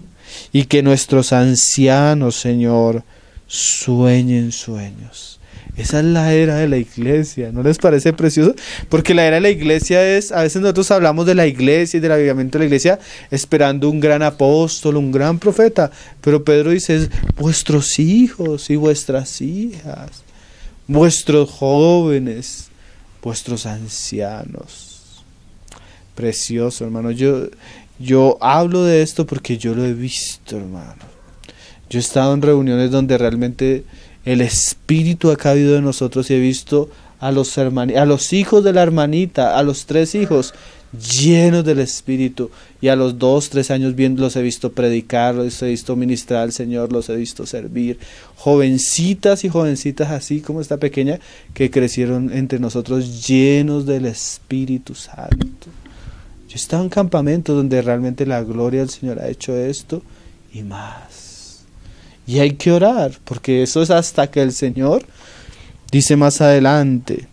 y que nuestros ancianos, Señor, sueñen sueños. Esa es la era de la iglesia, ¿no les parece precioso? Porque la era de la iglesia es, a veces nosotros hablamos de la iglesia y del avivamiento de la iglesia esperando un gran apóstol, un gran profeta, pero Pedro dice, vuestros hijos y vuestras hijas vuestros jóvenes, vuestros ancianos. Precioso, hermano. Yo, yo hablo de esto porque yo lo he visto, hermano. Yo he estado en reuniones donde realmente el Espíritu ha caído de nosotros y he visto a los, a los hijos de la hermanita, a los tres hijos, llenos del Espíritu. Y a los dos, tres años bien los he visto predicar, los he visto ministrar al Señor, los he visto servir. Jovencitas y jovencitas así como esta pequeña que crecieron entre nosotros llenos del Espíritu Santo. Yo estaba en campamentos donde realmente la gloria del Señor ha hecho esto y más. Y hay que orar, porque eso es hasta que el Señor dice más adelante.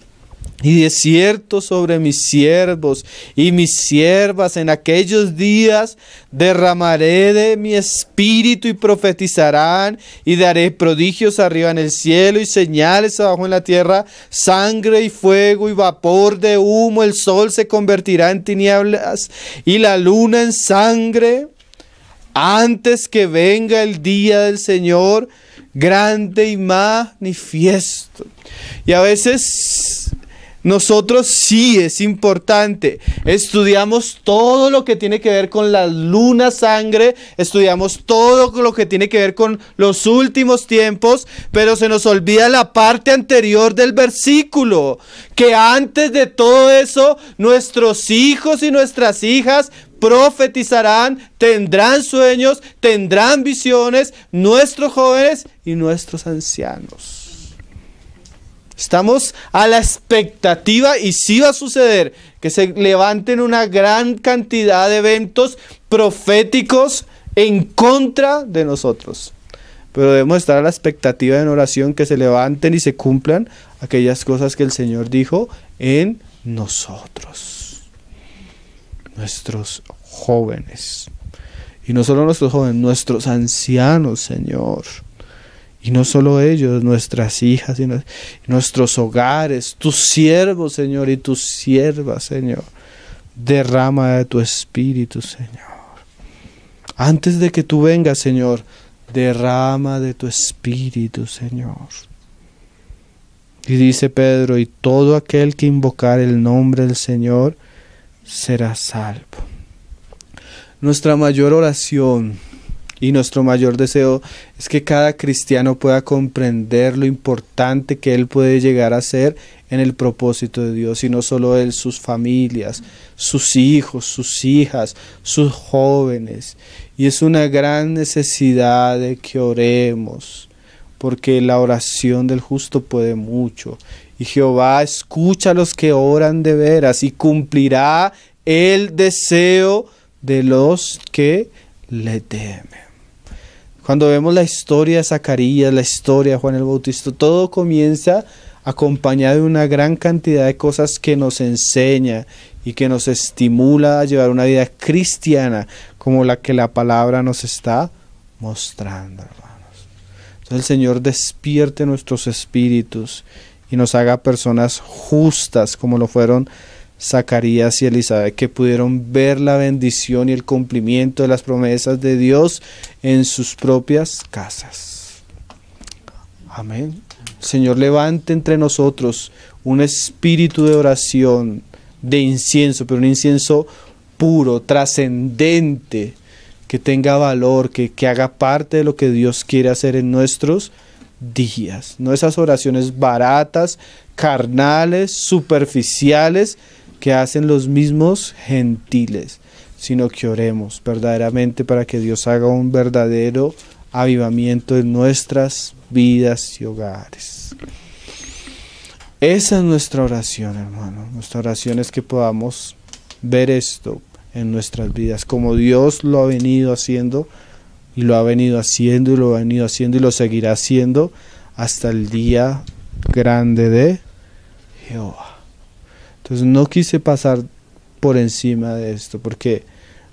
Y de cierto sobre mis siervos y mis siervas en aquellos días derramaré de mi espíritu y profetizarán y daré prodigios arriba en el cielo y señales abajo en la tierra, sangre y fuego y vapor de humo, el sol se convertirá en tinieblas y la luna en sangre antes que venga el día del Señor grande y manifiesto. Y a veces nosotros sí es importante. Estudiamos todo lo que tiene que ver con la luna sangre, estudiamos todo lo que tiene que ver con los últimos tiempos, pero se nos olvida la parte anterior del versículo, que antes de todo eso nuestros hijos y nuestras hijas profetizarán, tendrán sueños, tendrán visiones, nuestros jóvenes y nuestros ancianos. Estamos a la expectativa y sí va a suceder que se levanten una gran cantidad de eventos proféticos en contra de nosotros. Pero debemos estar a la expectativa en oración que se levanten y se cumplan aquellas cosas que el Señor dijo en nosotros, nuestros jóvenes. Y no solo nuestros jóvenes, nuestros ancianos, Señor. Y no solo ellos, nuestras hijas nuestros hogares, tus siervos, Señor, y tus siervas, Señor. Derrama de tu espíritu, Señor. Antes de que tú vengas, Señor, derrama de tu espíritu, Señor. Y dice Pedro, y todo aquel que invocar el nombre del Señor será salvo. Nuestra mayor oración y nuestro mayor deseo es que cada cristiano pueda comprender lo importante que él puede llegar a ser en el propósito de Dios, y no solo él, sus familias, sus hijos, sus hijas, sus jóvenes. Y es una gran necesidad de que oremos, porque la oración del justo puede mucho. Y Jehová escucha a los que oran de veras y cumplirá el deseo de los que le temen. Cuando vemos la historia de Zacarías, la historia de Juan el Bautista, todo comienza acompañado de una gran cantidad de cosas que nos enseña y que nos estimula a llevar una vida cristiana como la que la palabra nos está mostrando, hermanos. Entonces el Señor despierte nuestros espíritus y nos haga personas justas como lo fueron Zacarías y Elizabeth que pudieron ver la bendición y el cumplimiento de las promesas de Dios en sus propias casas. Amén. Señor, levante entre nosotros un espíritu de oración, de incienso, pero un incienso puro, trascendente, que tenga valor, que, haga parte de lo que Dios quiere hacer en nuestros días. No esas oraciones baratas, carnales, superficiales, que hacen los mismos gentiles, sino que oremos verdaderamente para que Dios haga un verdadero avivamiento en nuestras vidas y hogares. Esa es nuestra oración, hermano. Nuestra oración es que podamos ver esto en nuestras vidas, como Dios lo ha venido haciendo y lo ha venido haciendo y lo ha venido haciendo y lo seguirá haciendo hasta el día grande de Jehová. Entonces no quise pasar por encima de esto porque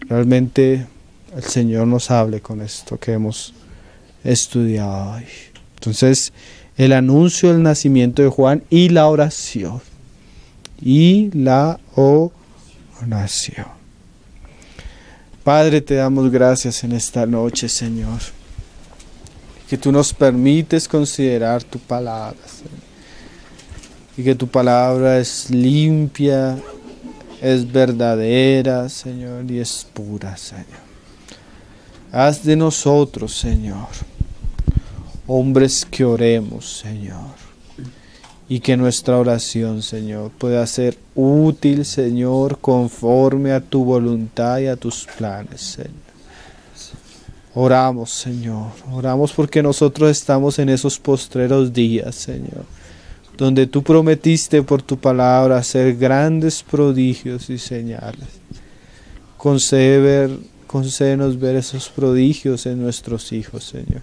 realmente el Señor nos hable con esto que hemos estudiado hoy. Entonces, el anuncio del nacimiento de Juan y la oración. Y la oración. Padre, te damos gracias en esta noche, Señor. Que tú nos permites considerar tu palabra, Señor y que tu palabra es limpia, es verdadera, Señor, y es pura, Señor. Haz de nosotros, Señor, hombres que oremos, Señor. Y que nuestra oración, Señor, pueda ser útil, Señor, conforme a tu voluntad y a tus planes, Señor. Oramos, Señor. Oramos porque nosotros estamos en esos postreros días, Señor donde tú prometiste por tu palabra hacer grandes prodigios y señales. Concede ver, concédenos ver esos prodigios en nuestros hijos, Señor,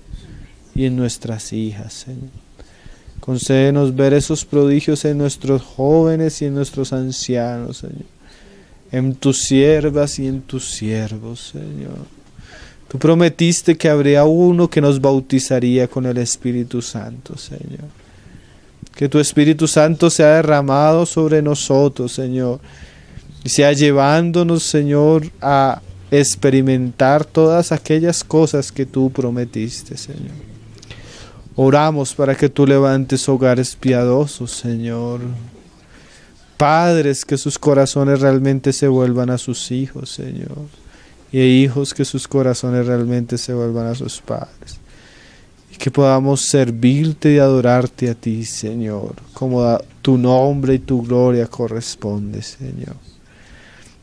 y en nuestras hijas, Señor. Concédenos ver esos prodigios en nuestros jóvenes y en nuestros ancianos, Señor. En tus siervas y en tus siervos, Señor. Tú prometiste que habría uno que nos bautizaría con el Espíritu Santo, Señor que tu Espíritu Santo se ha derramado sobre nosotros, Señor, y sea llevándonos, Señor, a experimentar todas aquellas cosas que tú prometiste, Señor. Oramos para que tú levantes hogares piadosos, Señor. Padres que sus corazones realmente se vuelvan a sus hijos, Señor. Y hijos que sus corazones realmente se vuelvan a sus padres y que podamos servirte y adorarte a ti, Señor, como a tu nombre y tu gloria corresponde, Señor.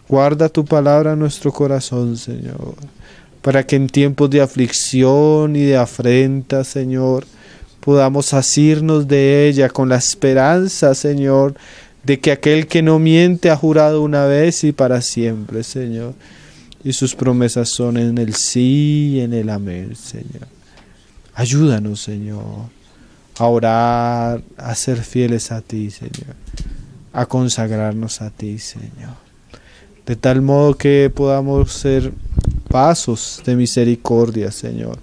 Guarda tu palabra en nuestro corazón, Señor, para que en tiempos de aflicción y de afrenta, Señor, podamos asirnos de ella con la esperanza, Señor, de que aquel que no miente ha jurado una vez y para siempre, Señor. Y sus promesas son en el sí y en el amén, Señor. Ayúdanos, Señor, a orar, a ser fieles a ti, Señor, a consagrarnos a ti, Señor. De tal modo que podamos ser pasos de misericordia, Señor,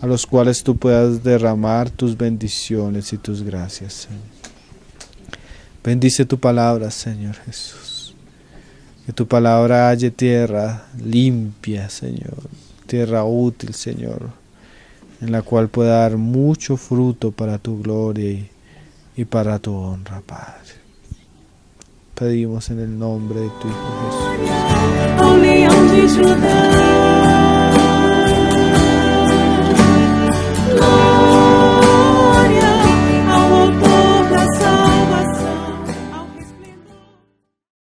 a los cuales tú puedas derramar tus bendiciones y tus gracias, Señor. Bendice tu palabra, Señor Jesús. Que tu palabra halle tierra limpia, Señor. Tierra útil, Señor en la cual pueda dar mucho fruto para tu gloria y, para tu honra, Padre. Pedimos en el nombre de tu Hijo Jesús.